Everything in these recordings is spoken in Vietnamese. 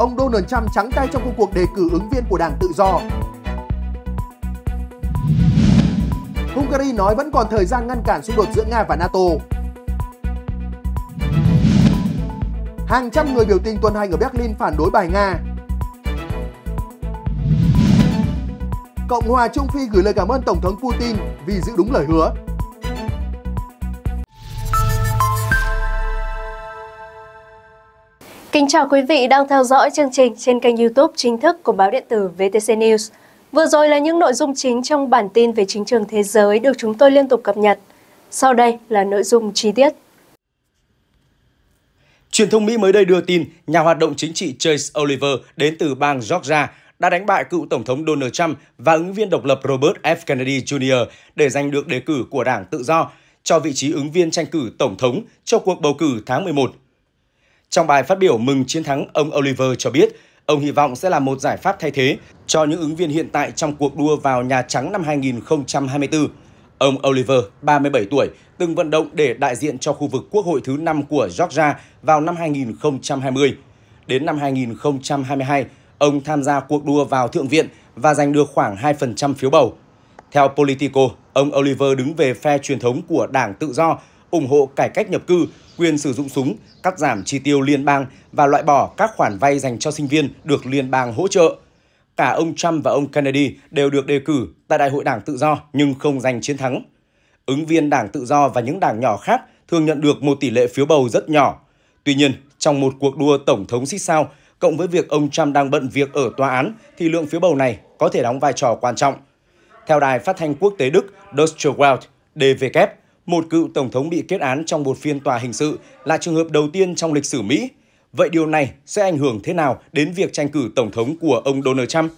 Ông Donald Trump trắng tay trong công cuộc đề cử ứng viên của Đảng Tự do. Hungary nói vẫn còn thời gian ngăn cản xung đột giữa Nga và NATO. Hàng trăm người biểu tình tuần hành ở Berlin phản đối bài Nga. Cộng hòa Trung Phi gửi lời cảm ơn Tổng thống Putin vì giữ đúng lời hứa. Kính chào quý vị đang theo dõi chương trình trên kênh YouTube chính thức của báo điện tử VTC News. Vừa rồi là những nội dung chính trong bản tin về chính trường thế giới được chúng tôi liên tục cập nhật. Sau đây là nội dung chi tiết. Truyền thông Mỹ mới đây đưa tin nhà hoạt động chính trị Chase Oliver đến từ bang Georgia đã đánh bại cựu Tổng thống Donald Trump và ứng viên độc lập Robert F. Kennedy Jr. để giành được đề cử của Đảng Tự Do cho vị trí ứng viên tranh cử Tổng thống cho cuộc bầu cử tháng 11 trong bài phát biểu mừng chiến thắng, ông Oliver cho biết ông hy vọng sẽ là một giải pháp thay thế cho những ứng viên hiện tại trong cuộc đua vào Nhà Trắng năm 2024. Ông Oliver, 37 tuổi, từng vận động để đại diện cho khu vực Quốc hội thứ 5 của Georgia vào năm 2020. Đến năm 2022, ông tham gia cuộc đua vào Thượng viện và giành được khoảng 2% phiếu bầu. Theo Politico, ông Oliver đứng về phe truyền thống của Đảng Tự Do, ủng hộ cải cách nhập cư, quyền sử dụng súng, cắt giảm chi tiêu liên bang và loại bỏ các khoản vay dành cho sinh viên được liên bang hỗ trợ. Cả ông Trump và ông Kennedy đều được đề cử tại Đại hội Đảng Tự do nhưng không giành chiến thắng. Ứng viên Đảng Tự do và những đảng nhỏ khác thường nhận được một tỷ lệ phiếu bầu rất nhỏ. Tuy nhiên, trong một cuộc đua tổng thống xích sao, cộng với việc ông Trump đang bận việc ở tòa án thì lượng phiếu bầu này có thể đóng vai trò quan trọng. Theo đài phát thanh quốc tế Đức Deutsche Welle, DVK, một cựu tổng thống bị kết án trong một phiên tòa hình sự là trường hợp đầu tiên trong lịch sử Mỹ. Vậy điều này sẽ ảnh hưởng thế nào đến việc tranh cử tổng thống của ông Donald Trump?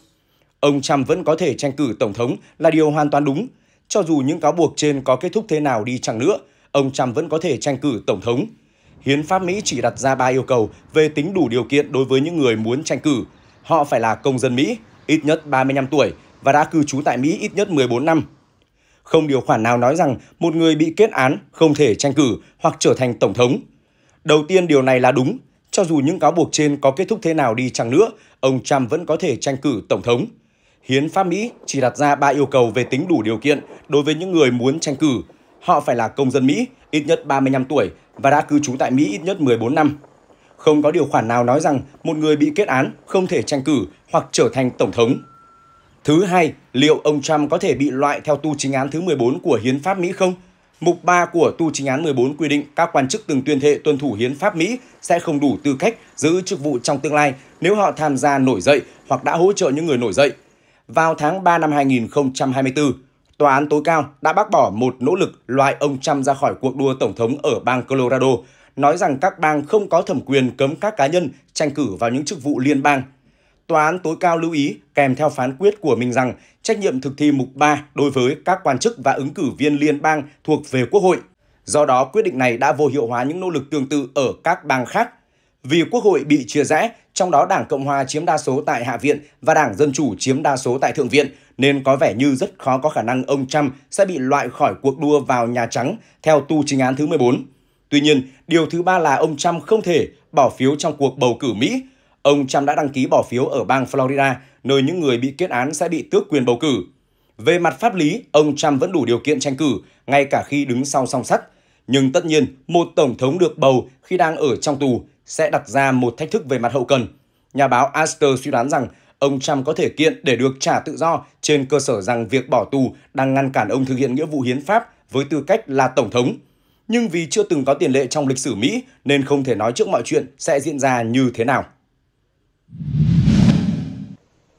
Ông Trump vẫn có thể tranh cử tổng thống là điều hoàn toàn đúng. Cho dù những cáo buộc trên có kết thúc thế nào đi chăng nữa, ông Trump vẫn có thể tranh cử tổng thống. Hiến pháp Mỹ chỉ đặt ra ba yêu cầu về tính đủ điều kiện đối với những người muốn tranh cử. Họ phải là công dân Mỹ, ít nhất 35 tuổi và đã cư trú tại Mỹ ít nhất 14 năm không điều khoản nào nói rằng một người bị kết án không thể tranh cử hoặc trở thành tổng thống. Đầu tiên điều này là đúng, cho dù những cáo buộc trên có kết thúc thế nào đi chăng nữa, ông Trump vẫn có thể tranh cử tổng thống. Hiến pháp Mỹ chỉ đặt ra ba yêu cầu về tính đủ điều kiện đối với những người muốn tranh cử. Họ phải là công dân Mỹ, ít nhất 35 tuổi và đã cư trú tại Mỹ ít nhất 14 năm. Không có điều khoản nào nói rằng một người bị kết án không thể tranh cử hoặc trở thành tổng thống. Thứ hai, liệu ông Trump có thể bị loại theo tu chính án thứ 14 của Hiến pháp Mỹ không? Mục 3 của tu chính án 14 quy định các quan chức từng tuyên thệ tuân thủ hiến pháp Mỹ sẽ không đủ tư cách giữ chức vụ trong tương lai nếu họ tham gia nổi dậy hoặc đã hỗ trợ những người nổi dậy. Vào tháng 3 năm 2024, Tòa án tối cao đã bác bỏ một nỗ lực loại ông Trump ra khỏi cuộc đua tổng thống ở bang Colorado, nói rằng các bang không có thẩm quyền cấm các cá nhân tranh cử vào những chức vụ liên bang Tòa án tối cao lưu ý kèm theo phán quyết của mình rằng trách nhiệm thực thi mục 3 đối với các quan chức và ứng cử viên liên bang thuộc về Quốc hội. Do đó, quyết định này đã vô hiệu hóa những nỗ lực tương tự ở các bang khác. Vì Quốc hội bị chia rẽ, trong đó Đảng Cộng hòa chiếm đa số tại Hạ viện và Đảng Dân chủ chiếm đa số tại Thượng viện, nên có vẻ như rất khó có khả năng ông Trump sẽ bị loại khỏi cuộc đua vào Nhà Trắng theo tu chính án thứ 14. Tuy nhiên, điều thứ ba là ông Trump không thể bỏ phiếu trong cuộc bầu cử Mỹ ông Trump đã đăng ký bỏ phiếu ở bang Florida, nơi những người bị kết án sẽ bị tước quyền bầu cử. Về mặt pháp lý, ông Trump vẫn đủ điều kiện tranh cử, ngay cả khi đứng sau song sắt. Nhưng tất nhiên, một tổng thống được bầu khi đang ở trong tù sẽ đặt ra một thách thức về mặt hậu cần. Nhà báo Astor suy đoán rằng ông Trump có thể kiện để được trả tự do trên cơ sở rằng việc bỏ tù đang ngăn cản ông thực hiện nghĩa vụ hiến pháp với tư cách là tổng thống. Nhưng vì chưa từng có tiền lệ trong lịch sử Mỹ nên không thể nói trước mọi chuyện sẽ diễn ra như thế nào.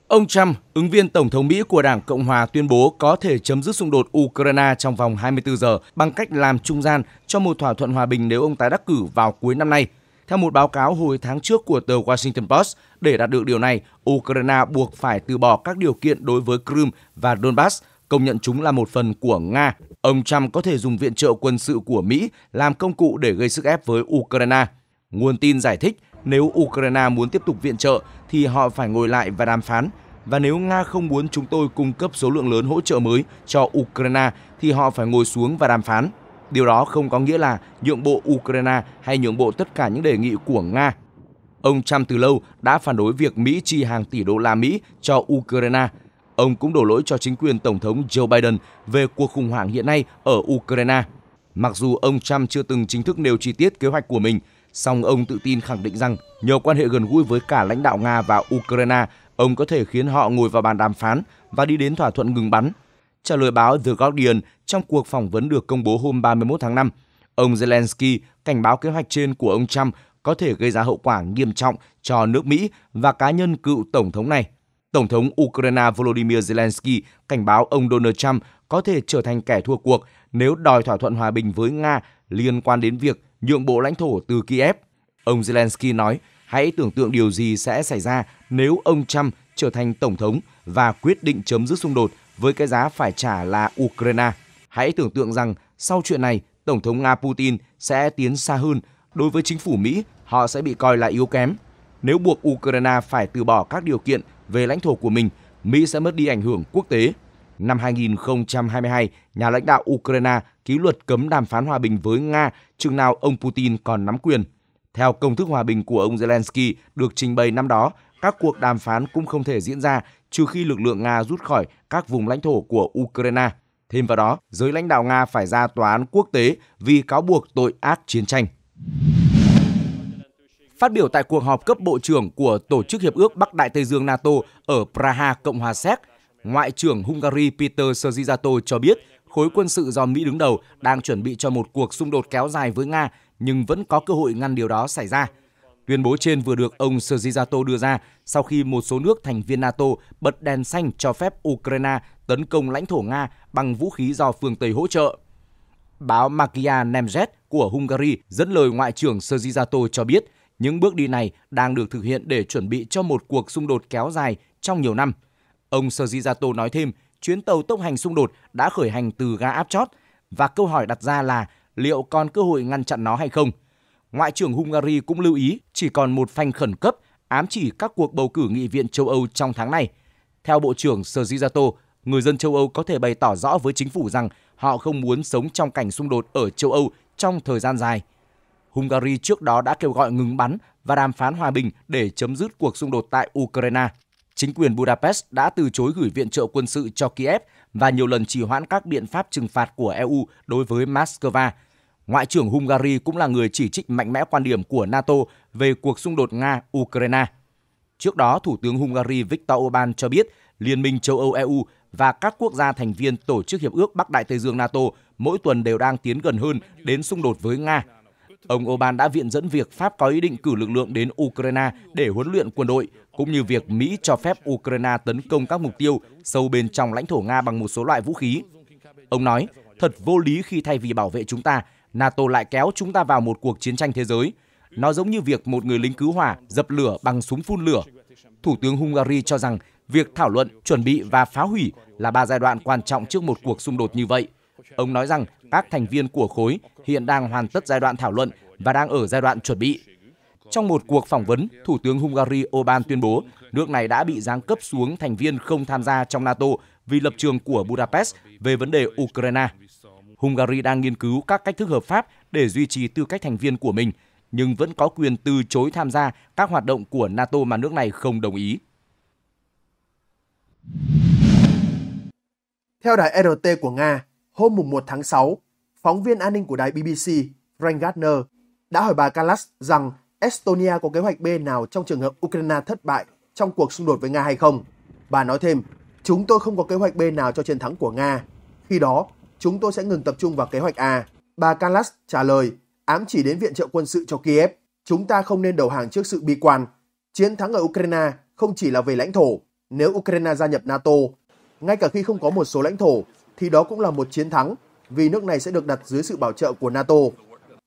Ông Trump, ứng viên Tổng thống Mỹ của Đảng Cộng Hòa tuyên bố có thể chấm dứt xung đột Ukraine trong vòng 24 giờ bằng cách làm trung gian cho một thỏa thuận hòa bình nếu ông tái đắc cử vào cuối năm nay. Theo một báo cáo hồi tháng trước của tờ Washington Post, để đạt được điều này, Ukraine buộc phải từ bỏ các điều kiện đối với Crimea và Donbass, công nhận chúng là một phần của Nga. Ông Trump có thể dùng viện trợ quân sự của Mỹ làm công cụ để gây sức ép với Ukraine. Nguồn tin giải thích nếu Ukraine muốn tiếp tục viện trợ thì họ phải ngồi lại và đàm phán. Và nếu Nga không muốn chúng tôi cung cấp số lượng lớn hỗ trợ mới cho Ukraine thì họ phải ngồi xuống và đàm phán. Điều đó không có nghĩa là nhượng bộ Ukraine hay nhượng bộ tất cả những đề nghị của Nga. Ông Trump từ lâu đã phản đối việc Mỹ chi hàng tỷ đô la Mỹ cho Ukraine. Ông cũng đổ lỗi cho chính quyền Tổng thống Joe Biden về cuộc khủng hoảng hiện nay ở Ukraine. Mặc dù ông Trump chưa từng chính thức nêu chi tiết kế hoạch của mình, Song ông tự tin khẳng định rằng nhờ quan hệ gần gũi với cả lãnh đạo Nga và Ukraine, ông có thể khiến họ ngồi vào bàn đàm phán và đi đến thỏa thuận ngừng bắn. Trả lời báo The Guardian trong cuộc phỏng vấn được công bố hôm 31 tháng 5, ông Zelensky cảnh báo kế hoạch trên của ông Trump có thể gây ra hậu quả nghiêm trọng cho nước Mỹ và cá nhân cựu tổng thống này. Tổng thống Ukraine Volodymyr Zelensky cảnh báo ông Donald Trump có thể trở thành kẻ thua cuộc nếu đòi thỏa thuận hòa bình với Nga liên quan đến việc nhượng bộ lãnh thổ từ Kiev. Ông Zelensky nói, hãy tưởng tượng điều gì sẽ xảy ra nếu ông Trump trở thành tổng thống và quyết định chấm dứt xung đột với cái giá phải trả là Ukraine. Hãy tưởng tượng rằng sau chuyện này, Tổng thống Nga Putin sẽ tiến xa hơn. Đối với chính phủ Mỹ, họ sẽ bị coi là yếu kém. Nếu buộc Ukraine phải từ bỏ các điều kiện về lãnh thổ của mình, Mỹ sẽ mất đi ảnh hưởng quốc tế Năm 2022, nhà lãnh đạo Ukraine ký luật cấm đàm phán hòa bình với Nga chừng nào ông Putin còn nắm quyền. Theo công thức hòa bình của ông Zelensky được trình bày năm đó, các cuộc đàm phán cũng không thể diễn ra trừ khi lực lượng Nga rút khỏi các vùng lãnh thổ của Ukraine. Thêm vào đó, giới lãnh đạo Nga phải ra tòa án quốc tế vì cáo buộc tội ác chiến tranh. Phát biểu tại cuộc họp cấp bộ trưởng của Tổ chức Hiệp ước Bắc Đại Tây Dương NATO ở Praha, Cộng hòa Séc, Ngoại trưởng Hungary Peter Szijjarto cho biết khối quân sự do Mỹ đứng đầu đang chuẩn bị cho một cuộc xung đột kéo dài với Nga nhưng vẫn có cơ hội ngăn điều đó xảy ra. Tuyên bố trên vừa được ông Szijjarto đưa ra sau khi một số nước thành viên NATO bật đèn xanh cho phép Ukraine tấn công lãnh thổ Nga bằng vũ khí do phương Tây hỗ trợ. Báo Magyar Nemzet của Hungary dẫn lời Ngoại trưởng Szijjarto cho biết những bước đi này đang được thực hiện để chuẩn bị cho một cuộc xung đột kéo dài trong nhiều năm – Ông Shojizato nói thêm, chuyến tàu tốc hành xung đột đã khởi hành từ ga áp chót và câu hỏi đặt ra là liệu còn cơ hội ngăn chặn nó hay không. Ngoại trưởng Hungary cũng lưu ý chỉ còn một phanh khẩn cấp ám chỉ các cuộc bầu cử nghị viện châu Âu trong tháng này. Theo Bộ trưởng Sergijato, người dân châu Âu có thể bày tỏ rõ với chính phủ rằng họ không muốn sống trong cảnh xung đột ở châu Âu trong thời gian dài. Hungary trước đó đã kêu gọi ngừng bắn và đàm phán hòa bình để chấm dứt cuộc xung đột tại Ukraine chính quyền Budapest đã từ chối gửi viện trợ quân sự cho Kiev và nhiều lần trì hoãn các biện pháp trừng phạt của EU đối với Moscow. Ngoại trưởng Hungary cũng là người chỉ trích mạnh mẽ quan điểm của NATO về cuộc xung đột Nga-Ukraine. Trước đó, Thủ tướng Hungary Viktor Orbán cho biết Liên minh châu Âu EU và các quốc gia thành viên Tổ chức Hiệp ước Bắc Đại Tây Dương NATO mỗi tuần đều đang tiến gần hơn đến xung đột với Nga ông Oban đã viện dẫn việc Pháp có ý định cử lực lượng đến Ukraine để huấn luyện quân đội, cũng như việc Mỹ cho phép Ukraine tấn công các mục tiêu sâu bên trong lãnh thổ Nga bằng một số loại vũ khí. Ông nói, thật vô lý khi thay vì bảo vệ chúng ta, NATO lại kéo chúng ta vào một cuộc chiến tranh thế giới. Nó giống như việc một người lính cứu hỏa dập lửa bằng súng phun lửa. Thủ tướng Hungary cho rằng việc thảo luận, chuẩn bị và phá hủy là ba giai đoạn quan trọng trước một cuộc xung đột như vậy – Ông nói rằng các thành viên của khối hiện đang hoàn tất giai đoạn thảo luận và đang ở giai đoạn chuẩn bị. Trong một cuộc phỏng vấn, Thủ tướng Hungary Orbán tuyên bố nước này đã bị giáng cấp xuống thành viên không tham gia trong NATO vì lập trường của Budapest về vấn đề Ukraine. Hungary đang nghiên cứu các cách thức hợp pháp để duy trì tư cách thành viên của mình, nhưng vẫn có quyền từ chối tham gia các hoạt động của NATO mà nước này không đồng ý. Theo đài RT của Nga, hôm 1 tháng 6, phóng viên an ninh của đài BBC, Frank Gardner, đã hỏi bà kalas rằng Estonia có kế hoạch B nào trong trường hợp Ukraine thất bại trong cuộc xung đột với Nga hay không. Bà nói thêm, chúng tôi không có kế hoạch B nào cho chiến thắng của Nga. Khi đó, chúng tôi sẽ ngừng tập trung vào kế hoạch A. Bà kalas trả lời, ám chỉ đến viện trợ quân sự cho Kiev. Chúng ta không nên đầu hàng trước sự bi quan. Chiến thắng ở Ukraine không chỉ là về lãnh thổ. Nếu Ukraine gia nhập NATO, ngay cả khi không có một số lãnh thổ thì đó cũng là một chiến thắng vì nước này sẽ được đặt dưới sự bảo trợ của NATO.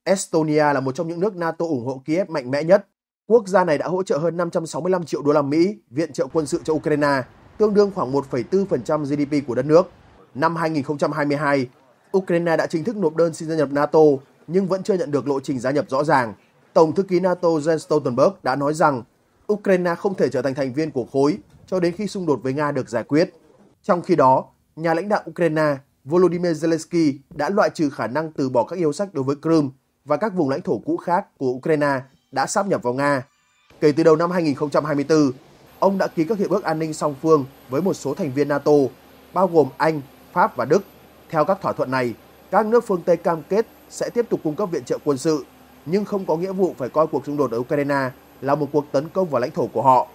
Estonia là một trong những nước NATO ủng hộ Kiev mạnh mẽ nhất. Quốc gia này đã hỗ trợ hơn 565 triệu đô la Mỹ viện trợ quân sự cho Ukraine, tương đương khoảng 1,4% GDP của đất nước. Năm 2022, Ukraine đã chính thức nộp đơn xin gia nhập NATO nhưng vẫn chưa nhận được lộ trình gia nhập rõ ràng. Tổng thư ký NATO Jens Stoltenberg đã nói rằng Ukraine không thể trở thành thành viên của khối cho đến khi xung đột với Nga được giải quyết. Trong khi đó, nhà lãnh đạo Ukraine Volodymyr Zelensky đã loại trừ khả năng từ bỏ các yêu sách đối với Crimea và các vùng lãnh thổ cũ khác của Ukraine đã sáp nhập vào Nga. Kể từ đầu năm 2024, ông đã ký các hiệp ước an ninh song phương với một số thành viên NATO, bao gồm Anh, Pháp và Đức. Theo các thỏa thuận này, các nước phương Tây cam kết sẽ tiếp tục cung cấp viện trợ quân sự, nhưng không có nghĩa vụ phải coi cuộc xung đột ở Ukraine là một cuộc tấn công vào lãnh thổ của họ.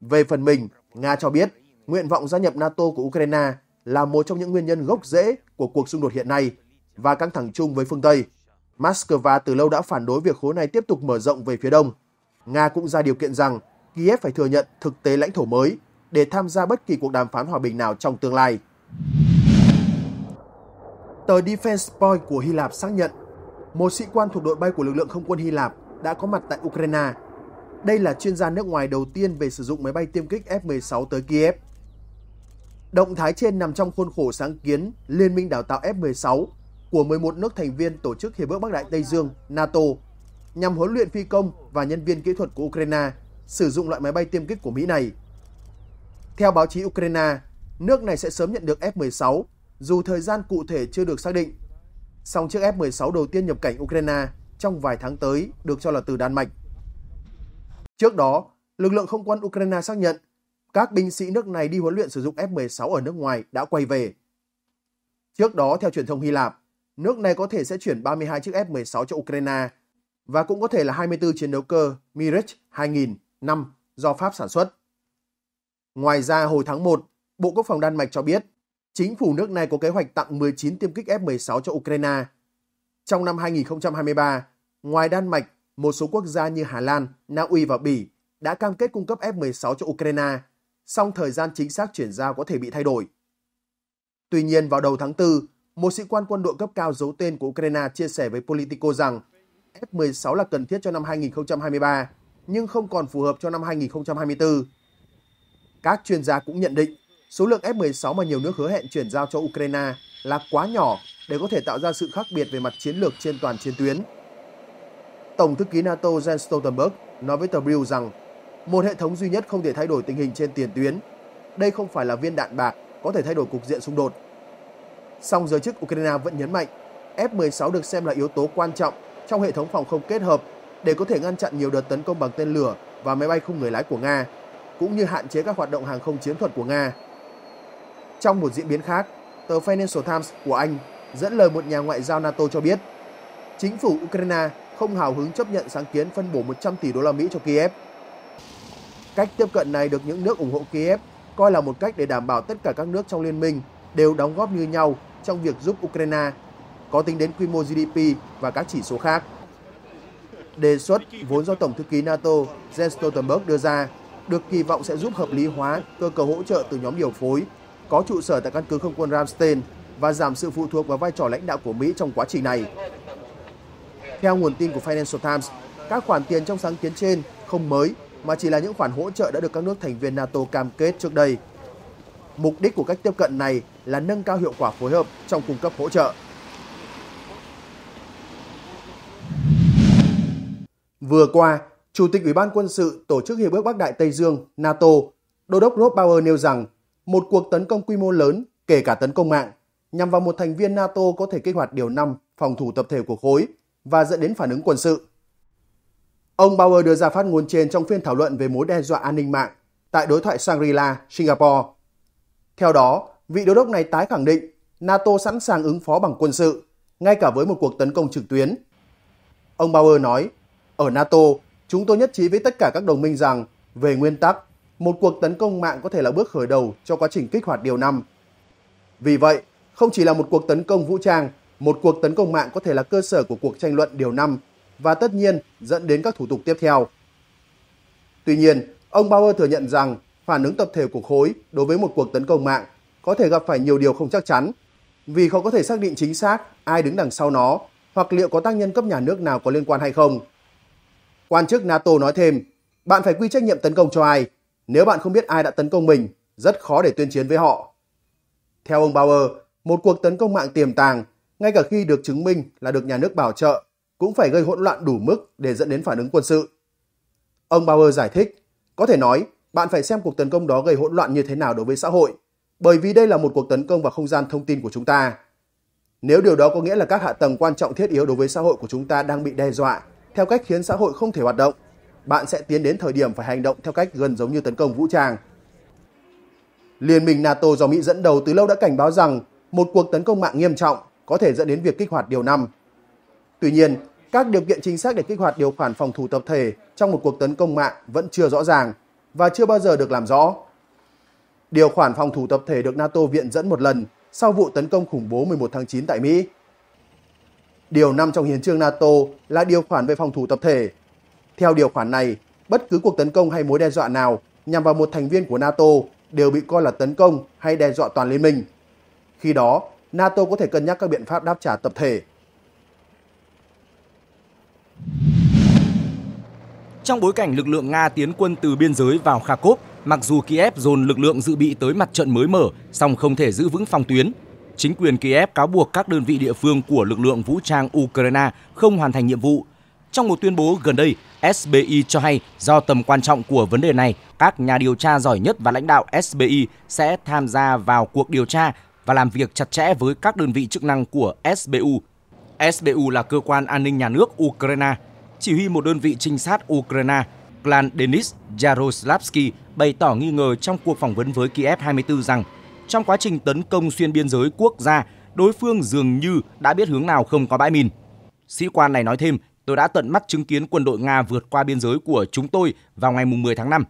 Về phần mình, Nga cho biết, nguyện vọng gia nhập NATO của Ukraine là một trong những nguyên nhân gốc rễ của cuộc xung đột hiện nay và căng thẳng chung với phương Tây. Moscow từ lâu đã phản đối việc khối này tiếp tục mở rộng về phía đông. Nga cũng ra điều kiện rằng Kiev phải thừa nhận thực tế lãnh thổ mới để tham gia bất kỳ cuộc đàm phán hòa bình nào trong tương lai. Tờ Defense Point của Hy Lạp xác nhận một sĩ quan thuộc đội bay của lực lượng không quân Hy Lạp đã có mặt tại Ukraine. Đây là chuyên gia nước ngoài đầu tiên về sử dụng máy bay tiêm kích F-16 tới Kiev. Động thái trên nằm trong khuôn khổ sáng kiến Liên minh đào tạo F-16 của 11 nước thành viên Tổ chức Hiệp ước Bắc Đại Tây Dương NATO nhằm huấn luyện phi công và nhân viên kỹ thuật của Ukraine sử dụng loại máy bay tiêm kích của Mỹ này. Theo báo chí Ukraine, nước này sẽ sớm nhận được F-16 dù thời gian cụ thể chưa được xác định. Song chiếc F-16 đầu tiên nhập cảnh Ukraine trong vài tháng tới được cho là từ Đan Mạch. Trước đó, lực lượng không quân Ukraine xác nhận các binh sĩ nước này đi huấn luyện sử dụng F-16 ở nước ngoài đã quay về. Trước đó, theo truyền thông Hy Lạp, nước này có thể sẽ chuyển 32 chiếc F-16 cho Ukraine và cũng có thể là 24 chiến đấu cơ Mirage 2000 năm do Pháp sản xuất. Ngoài ra, hồi tháng 1, Bộ Quốc phòng Đan Mạch cho biết chính phủ nước này có kế hoạch tặng 19 tiêm kích F-16 cho Ukraine. Trong năm 2023, ngoài Đan Mạch, một số quốc gia như Hà Lan, Na Uy và Bỉ đã cam kết cung cấp F-16 cho Ukraine – song thời gian chính xác chuyển giao có thể bị thay đổi. Tuy nhiên, vào đầu tháng 4, một sĩ quan quân đội cấp cao giấu tên của Ukraine chia sẻ với Politico rằng F-16 là cần thiết cho năm 2023, nhưng không còn phù hợp cho năm 2024. Các chuyên gia cũng nhận định số lượng F-16 mà nhiều nước hứa hẹn chuyển giao cho Ukraine là quá nhỏ để có thể tạo ra sự khác biệt về mặt chiến lược trên toàn chiến tuyến. Tổng thư ký NATO Jens Stoltenberg nói với The Bill rằng một hệ thống duy nhất không thể thay đổi tình hình trên tiền tuyến. Đây không phải là viên đạn bạc có thể thay đổi cục diện xung đột. Song giới chức Ukraine vẫn nhấn mạnh F-16 được xem là yếu tố quan trọng trong hệ thống phòng không kết hợp để có thể ngăn chặn nhiều đợt tấn công bằng tên lửa và máy bay không người lái của Nga, cũng như hạn chế các hoạt động hàng không chiến thuật của Nga. Trong một diễn biến khác, tờ Financial Times của Anh dẫn lời một nhà ngoại giao NATO cho biết, chính phủ Ukraine không hào hứng chấp nhận sáng kiến phân bổ 100 tỷ đô la Mỹ cho Kiev Cách tiếp cận này được những nước ủng hộ Kiev coi là một cách để đảm bảo tất cả các nước trong liên minh đều đóng góp như nhau trong việc giúp Ukraine, có tính đến quy mô GDP và các chỉ số khác. Đề xuất vốn do Tổng thư ký NATO Jens Stoltenberg đưa ra được kỳ vọng sẽ giúp hợp lý hóa cơ cấu hỗ trợ từ nhóm điều phối có trụ sở tại căn cứ không quân Ramstein và giảm sự phụ thuộc vào vai trò lãnh đạo của Mỹ trong quá trình này. Theo nguồn tin của Financial Times, các khoản tiền trong sáng kiến trên không mới mà chỉ là những khoản hỗ trợ đã được các nước thành viên NATO cam kết trước đây. Mục đích của cách tiếp cận này là nâng cao hiệu quả phối hợp trong cung cấp hỗ trợ. Vừa qua, Chủ tịch Ủy ban quân sự Tổ chức Hiệp ước Bắc Đại Tây Dương NATO, Đô đốc Rob Bauer nêu rằng một cuộc tấn công quy mô lớn, kể cả tấn công mạng, nhằm vào một thành viên NATO có thể kích hoạt điều 5 phòng thủ tập thể của khối và dẫn đến phản ứng quân sự. Ông Bauer đưa ra phát ngôn trên trong phiên thảo luận về mối đe dọa an ninh mạng tại đối thoại Shangri-La, Singapore. Theo đó, vị đô đốc này tái khẳng định NATO sẵn sàng ứng phó bằng quân sự, ngay cả với một cuộc tấn công trực tuyến. Ông Bauer nói, ở NATO, chúng tôi nhất trí với tất cả các đồng minh rằng, về nguyên tắc, một cuộc tấn công mạng có thể là bước khởi đầu cho quá trình kích hoạt điều năm. Vì vậy, không chỉ là một cuộc tấn công vũ trang, một cuộc tấn công mạng có thể là cơ sở của cuộc tranh luận điều năm." và tất nhiên dẫn đến các thủ tục tiếp theo. Tuy nhiên, ông Bauer thừa nhận rằng phản ứng tập thể của khối đối với một cuộc tấn công mạng có thể gặp phải nhiều điều không chắc chắn vì khó có thể xác định chính xác ai đứng đằng sau nó hoặc liệu có tác nhân cấp nhà nước nào có liên quan hay không. Quan chức NATO nói thêm, bạn phải quy trách nhiệm tấn công cho ai. Nếu bạn không biết ai đã tấn công mình, rất khó để tuyên chiến với họ. Theo ông Bauer, một cuộc tấn công mạng tiềm tàng, ngay cả khi được chứng minh là được nhà nước bảo trợ, cũng phải gây hỗn loạn đủ mức để dẫn đến phản ứng quân sự. Ông Bauer giải thích, có thể nói bạn phải xem cuộc tấn công đó gây hỗn loạn như thế nào đối với xã hội, bởi vì đây là một cuộc tấn công vào không gian thông tin của chúng ta. Nếu điều đó có nghĩa là các hạ tầng quan trọng thiết yếu đối với xã hội của chúng ta đang bị đe dọa, theo cách khiến xã hội không thể hoạt động, bạn sẽ tiến đến thời điểm phải hành động theo cách gần giống như tấn công vũ trang. Liên minh NATO do Mỹ dẫn đầu từ lâu đã cảnh báo rằng một cuộc tấn công mạng nghiêm trọng có thể dẫn đến việc kích hoạt điều 5. Tuy nhiên, các điều kiện chính xác để kích hoạt điều khoản phòng thủ tập thể trong một cuộc tấn công mạng vẫn chưa rõ ràng và chưa bao giờ được làm rõ. Điều khoản phòng thủ tập thể được NATO viện dẫn một lần sau vụ tấn công khủng bố 11 tháng 9 tại Mỹ. Điều 5 trong hiến trương NATO là điều khoản về phòng thủ tập thể. Theo điều khoản này, bất cứ cuộc tấn công hay mối đe dọa nào nhằm vào một thành viên của NATO đều bị coi là tấn công hay đe dọa toàn liên minh. Khi đó, NATO có thể cân nhắc các biện pháp đáp trả tập thể Trong bối cảnh lực lượng Nga tiến quân từ biên giới vào Kharkov, mặc dù Kiev dồn lực lượng dự bị tới mặt trận mới mở, song không thể giữ vững phòng tuyến. Chính quyền Kiev cáo buộc các đơn vị địa phương của lực lượng vũ trang Ukraine không hoàn thành nhiệm vụ. Trong một tuyên bố gần đây, SBI cho hay do tầm quan trọng của vấn đề này, các nhà điều tra giỏi nhất và lãnh đạo SBI sẽ tham gia vào cuộc điều tra và làm việc chặt chẽ với các đơn vị chức năng của SBU. SBU là cơ quan an ninh nhà nước Ukraine chỉ huy một đơn vị trinh sát Ukraine, Klan Denis Yaroslavsky bày tỏ nghi ngờ trong cuộc phỏng vấn với Kiev 24 rằng trong quá trình tấn công xuyên biên giới quốc gia, đối phương dường như đã biết hướng nào không có bãi mìn. Sĩ quan này nói thêm, tôi đã tận mắt chứng kiến quân đội Nga vượt qua biên giới của chúng tôi vào ngày 10 tháng 5.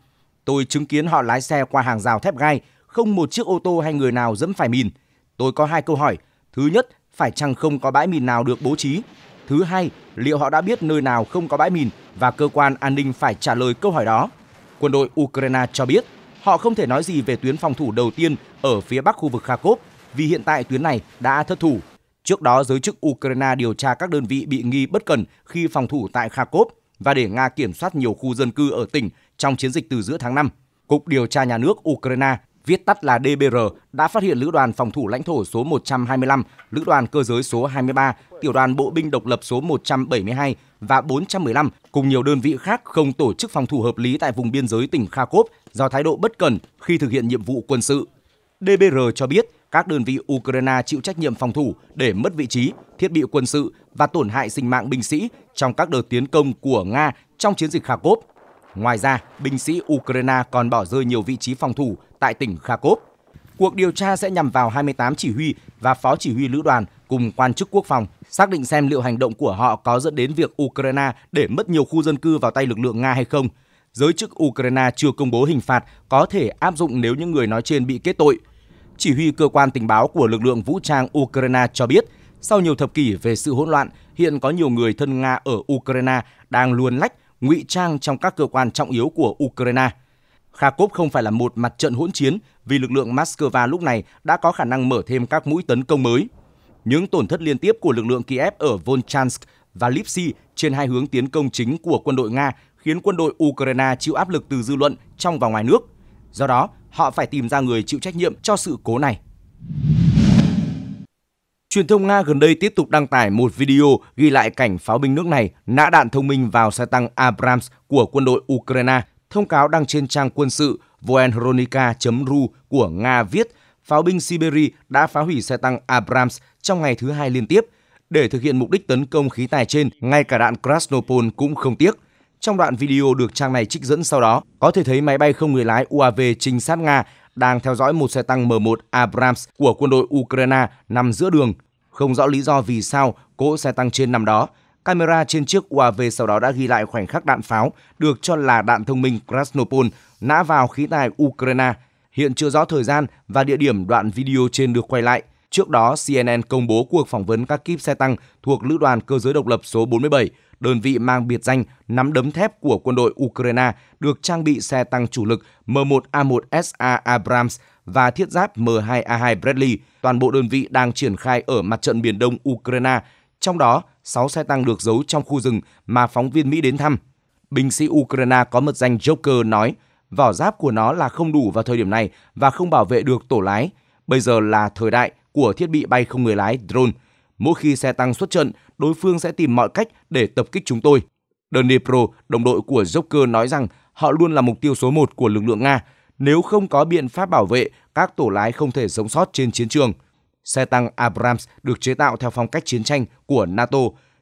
Tôi chứng kiến họ lái xe qua hàng rào thép gai, không một chiếc ô tô hay người nào dẫm phải mìn. Tôi có hai câu hỏi. Thứ nhất, phải chăng không có bãi mìn nào được bố trí? Thứ hai, liệu họ đã biết nơi nào không có bãi mìn và cơ quan an ninh phải trả lời câu hỏi đó. Quân đội Ukraine cho biết họ không thể nói gì về tuyến phòng thủ đầu tiên ở phía bắc khu vực Kharkov vì hiện tại tuyến này đã thất thủ. Trước đó, giới chức Ukraine điều tra các đơn vị bị nghi bất cẩn khi phòng thủ tại Kharkov và để Nga kiểm soát nhiều khu dân cư ở tỉnh trong chiến dịch từ giữa tháng 5. Cục điều tra nhà nước Ukraine viết tắt là DBR, đã phát hiện lữ đoàn phòng thủ lãnh thổ số 125, lữ đoàn cơ giới số 23, tiểu đoàn bộ binh độc lập số 172 và 415 cùng nhiều đơn vị khác không tổ chức phòng thủ hợp lý tại vùng biên giới tỉnh Kharkov do thái độ bất cẩn khi thực hiện nhiệm vụ quân sự. DBR cho biết các đơn vị Ukraine chịu trách nhiệm phòng thủ để mất vị trí, thiết bị quân sự và tổn hại sinh mạng binh sĩ trong các đợt tiến công của Nga trong chiến dịch Kharkov. Ngoài ra, binh sĩ Ukraine còn bỏ rơi nhiều vị trí phòng thủ tại tỉnh Kharkov. Cuộc điều tra sẽ nhằm vào 28 chỉ huy và phó chỉ huy lữ đoàn cùng quan chức quốc phòng, xác định xem liệu hành động của họ có dẫn đến việc Ukraine để mất nhiều khu dân cư vào tay lực lượng Nga hay không. Giới chức Ukraine chưa công bố hình phạt có thể áp dụng nếu những người nói trên bị kết tội. Chỉ huy cơ quan tình báo của lực lượng vũ trang Ukraine cho biết, sau nhiều thập kỷ về sự hỗn loạn, hiện có nhiều người thân Nga ở Ukraine đang luồn lách, ngụy trang trong các cơ quan trọng yếu của Ukraine – Kharkov không phải là một mặt trận hỗn chiến vì lực lượng Moscow lúc này đã có khả năng mở thêm các mũi tấn công mới. Những tổn thất liên tiếp của lực lượng Kiev ở Volchansk và Lipsy trên hai hướng tiến công chính của quân đội Nga khiến quân đội Ukraine chịu áp lực từ dư luận trong và ngoài nước. Do đó, họ phải tìm ra người chịu trách nhiệm cho sự cố này. Truyền thông Nga gần đây tiếp tục đăng tải một video ghi lại cảnh pháo binh nước này nã đạn thông minh vào xe tăng Abrams của quân đội Ukraine Thông cáo đăng trên trang quân sự voenhronica.ru của Nga viết pháo binh Siberia đã phá hủy xe tăng Abrams trong ngày thứ hai liên tiếp. Để thực hiện mục đích tấn công khí tài trên, ngay cả đạn Krasnopol cũng không tiếc. Trong đoạn video được trang này trích dẫn sau đó, có thể thấy máy bay không người lái UAV trinh sát Nga đang theo dõi một xe tăng M1 Abrams của quân đội Ukraine nằm giữa đường. Không rõ lý do vì sao cỗ xe tăng trên nằm đó, Camera trên chiếc UAV sau đó đã ghi lại khoảnh khắc đạn pháo được cho là đạn thông minh Krasnopol nã vào khí tài Ukraine. Hiện chưa rõ thời gian và địa điểm đoạn video trên được quay lại. Trước đó, CNN công bố cuộc phỏng vấn các kíp xe tăng thuộc Lữ đoàn Cơ giới độc lập số 47, đơn vị mang biệt danh nắm đấm thép của quân đội Ukraine, được trang bị xe tăng chủ lực M1A1SA Abrams và thiết giáp M2A2 Bradley. Toàn bộ đơn vị đang triển khai ở mặt trận biển đông Ukraine, trong đó 6 xe tăng được giấu trong khu rừng mà phóng viên Mỹ đến thăm. Binh sĩ Ukraine có mật danh Joker nói vỏ giáp của nó là không đủ vào thời điểm này và không bảo vệ được tổ lái. Bây giờ là thời đại của thiết bị bay không người lái drone. Mỗi khi xe tăng xuất trận, đối phương sẽ tìm mọi cách để tập kích chúng tôi. Dnipro, đồng đội của Joker nói rằng họ luôn là mục tiêu số một của lực lượng Nga. Nếu không có biện pháp bảo vệ, các tổ lái không thể sống sót trên chiến trường – Xe tăng Abrams được chế tạo theo phong cách chiến tranh của NATO,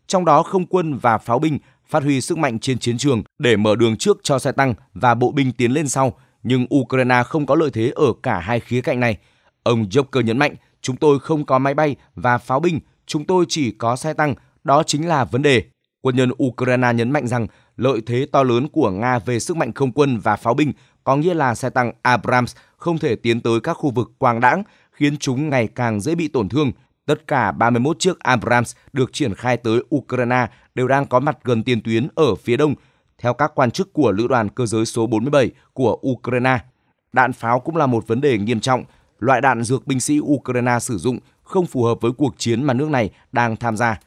trong đó không quân và pháo binh phát huy sức mạnh trên chiến trường để mở đường trước cho xe tăng và bộ binh tiến lên sau, nhưng Ukraine không có lợi thế ở cả hai khía cạnh này. Ông Joker nhấn mạnh, chúng tôi không có máy bay và pháo binh, chúng tôi chỉ có xe tăng, đó chính là vấn đề. Quân nhân Ukraine nhấn mạnh rằng lợi thế to lớn của Nga về sức mạnh không quân và pháo binh có nghĩa là xe tăng Abrams không thể tiến tới các khu vực quang đãng khiến chúng ngày càng dễ bị tổn thương. Tất cả 31 chiếc Abrams được triển khai tới Ukraine đều đang có mặt gần tiền tuyến ở phía đông, theo các quan chức của Lữ đoàn Cơ giới số 47 của Ukraine. Đạn pháo cũng là một vấn đề nghiêm trọng. Loại đạn dược binh sĩ Ukraine sử dụng không phù hợp với cuộc chiến mà nước này đang tham gia.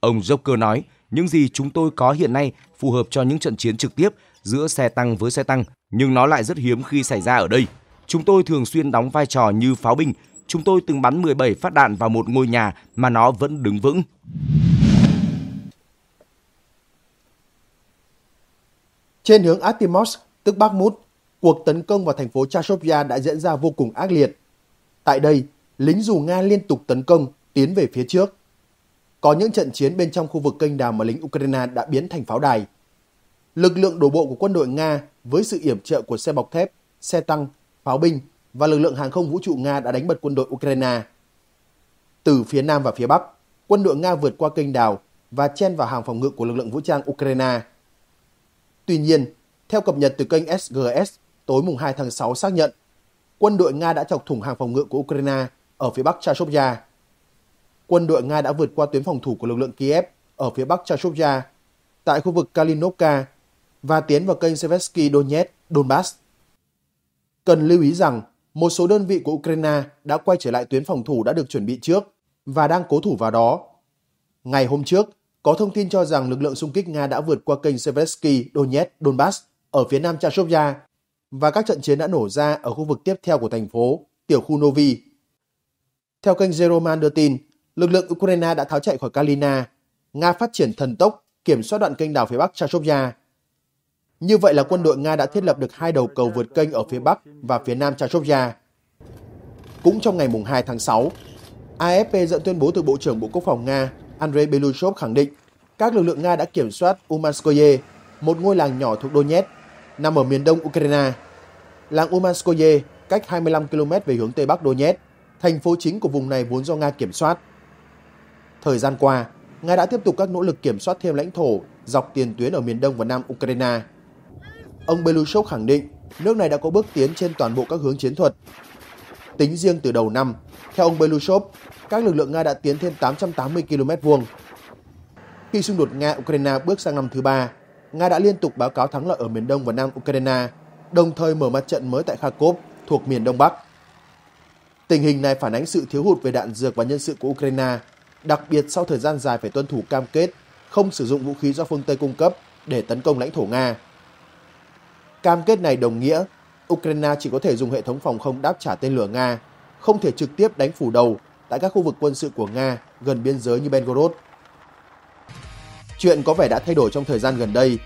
Ông Joker nói, những gì chúng tôi có hiện nay phù hợp cho những trận chiến trực tiếp giữa xe tăng với xe tăng, nhưng nó lại rất hiếm khi xảy ra ở đây. Chúng tôi thường xuyên đóng vai trò như pháo binh, chúng tôi từng bắn 17 phát đạn vào một ngôi nhà mà nó vẫn đứng vững. Trên hướng Atimos, tức Bakhmut, cuộc tấn công vào thành phố Chashovya đã diễn ra vô cùng ác liệt. Tại đây, lính dù Nga liên tục tấn công, tiến về phía trước. Có những trận chiến bên trong khu vực kênh đào mà lính Ukraine đã biến thành pháo đài. Lực lượng đổ bộ của quân đội Nga với sự yểm trợ của xe bọc thép, xe tăng, pháo binh và lực lượng hàng không vũ trụ Nga đã đánh bật quân đội Ukraine. Từ phía Nam và phía Bắc, quân đội Nga vượt qua kênh đào và chen vào hàng phòng ngự của lực lượng vũ trang Ukraine. Tuy nhiên, theo cập nhật từ kênh SGS tối mùng 2 tháng 6 xác nhận, quân đội Nga đã chọc thủng hàng phòng ngự của Ukraine ở phía bắc Chashovya. Quân đội Nga đã vượt qua tuyến phòng thủ của lực lượng Kiev ở phía bắc Chashovya tại khu vực Kalinovka và tiến vào kênh Sevetsky Donetsk, Donbass. Cần lưu ý rằng một số đơn vị của Ukraine đã quay trở lại tuyến phòng thủ đã được chuẩn bị trước và đang cố thủ vào đó. Ngày hôm trước, có thông tin cho rằng lực lượng xung kích Nga đã vượt qua kênh Seversky, Donetsk, Donbass ở phía nam Chashovya và các trận chiến đã nổ ra ở khu vực tiếp theo của thành phố, tiểu khu Novi. Theo kênh Zeroman đưa tin, lực lượng Ukraine đã tháo chạy khỏi Kalina. Nga phát triển thần tốc, kiểm soát đoạn kênh đảo phía bắc Chashovya như vậy là quân đội Nga đã thiết lập được hai đầu cầu vượt kênh ở phía Bắc và phía Nam Chashovya. Cũng trong ngày 2 tháng 6, AFP dẫn tuyên bố từ Bộ trưởng Bộ Quốc phòng Nga Andrei Belushov khẳng định các lực lượng Nga đã kiểm soát Umanskoye, một ngôi làng nhỏ thuộc Donetsk, nằm ở miền đông Ukraine. Làng Umanskoye cách 25 km về hướng Tây Bắc Donetsk, thành phố chính của vùng này vốn do Nga kiểm soát. Thời gian qua, Nga đã tiếp tục các nỗ lực kiểm soát thêm lãnh thổ dọc tiền tuyến ở miền đông và nam Ukraine. Ông Belousov khẳng định nước này đã có bước tiến trên toàn bộ các hướng chiến thuật. Tính riêng từ đầu năm, theo ông Belousov, các lực lượng Nga đã tiến thêm 880 km vuông. Khi xung đột Nga-Ukraine bước sang năm thứ ba, Nga đã liên tục báo cáo thắng lợi ở miền đông và nam Ukraine, đồng thời mở mặt trận mới tại Kharkov thuộc miền đông bắc. Tình hình này phản ánh sự thiếu hụt về đạn dược và nhân sự của Ukraine, đặc biệt sau thời gian dài phải tuân thủ cam kết không sử dụng vũ khí do phương Tây cung cấp để tấn công lãnh thổ Nga. Cam kết này đồng nghĩa Ukraine chỉ có thể dùng hệ thống phòng không đáp trả tên lửa Nga, không thể trực tiếp đánh phủ đầu tại các khu vực quân sự của Nga gần biên giới như Belgorod. Chuyện có vẻ đã thay đổi trong thời gian gần đây.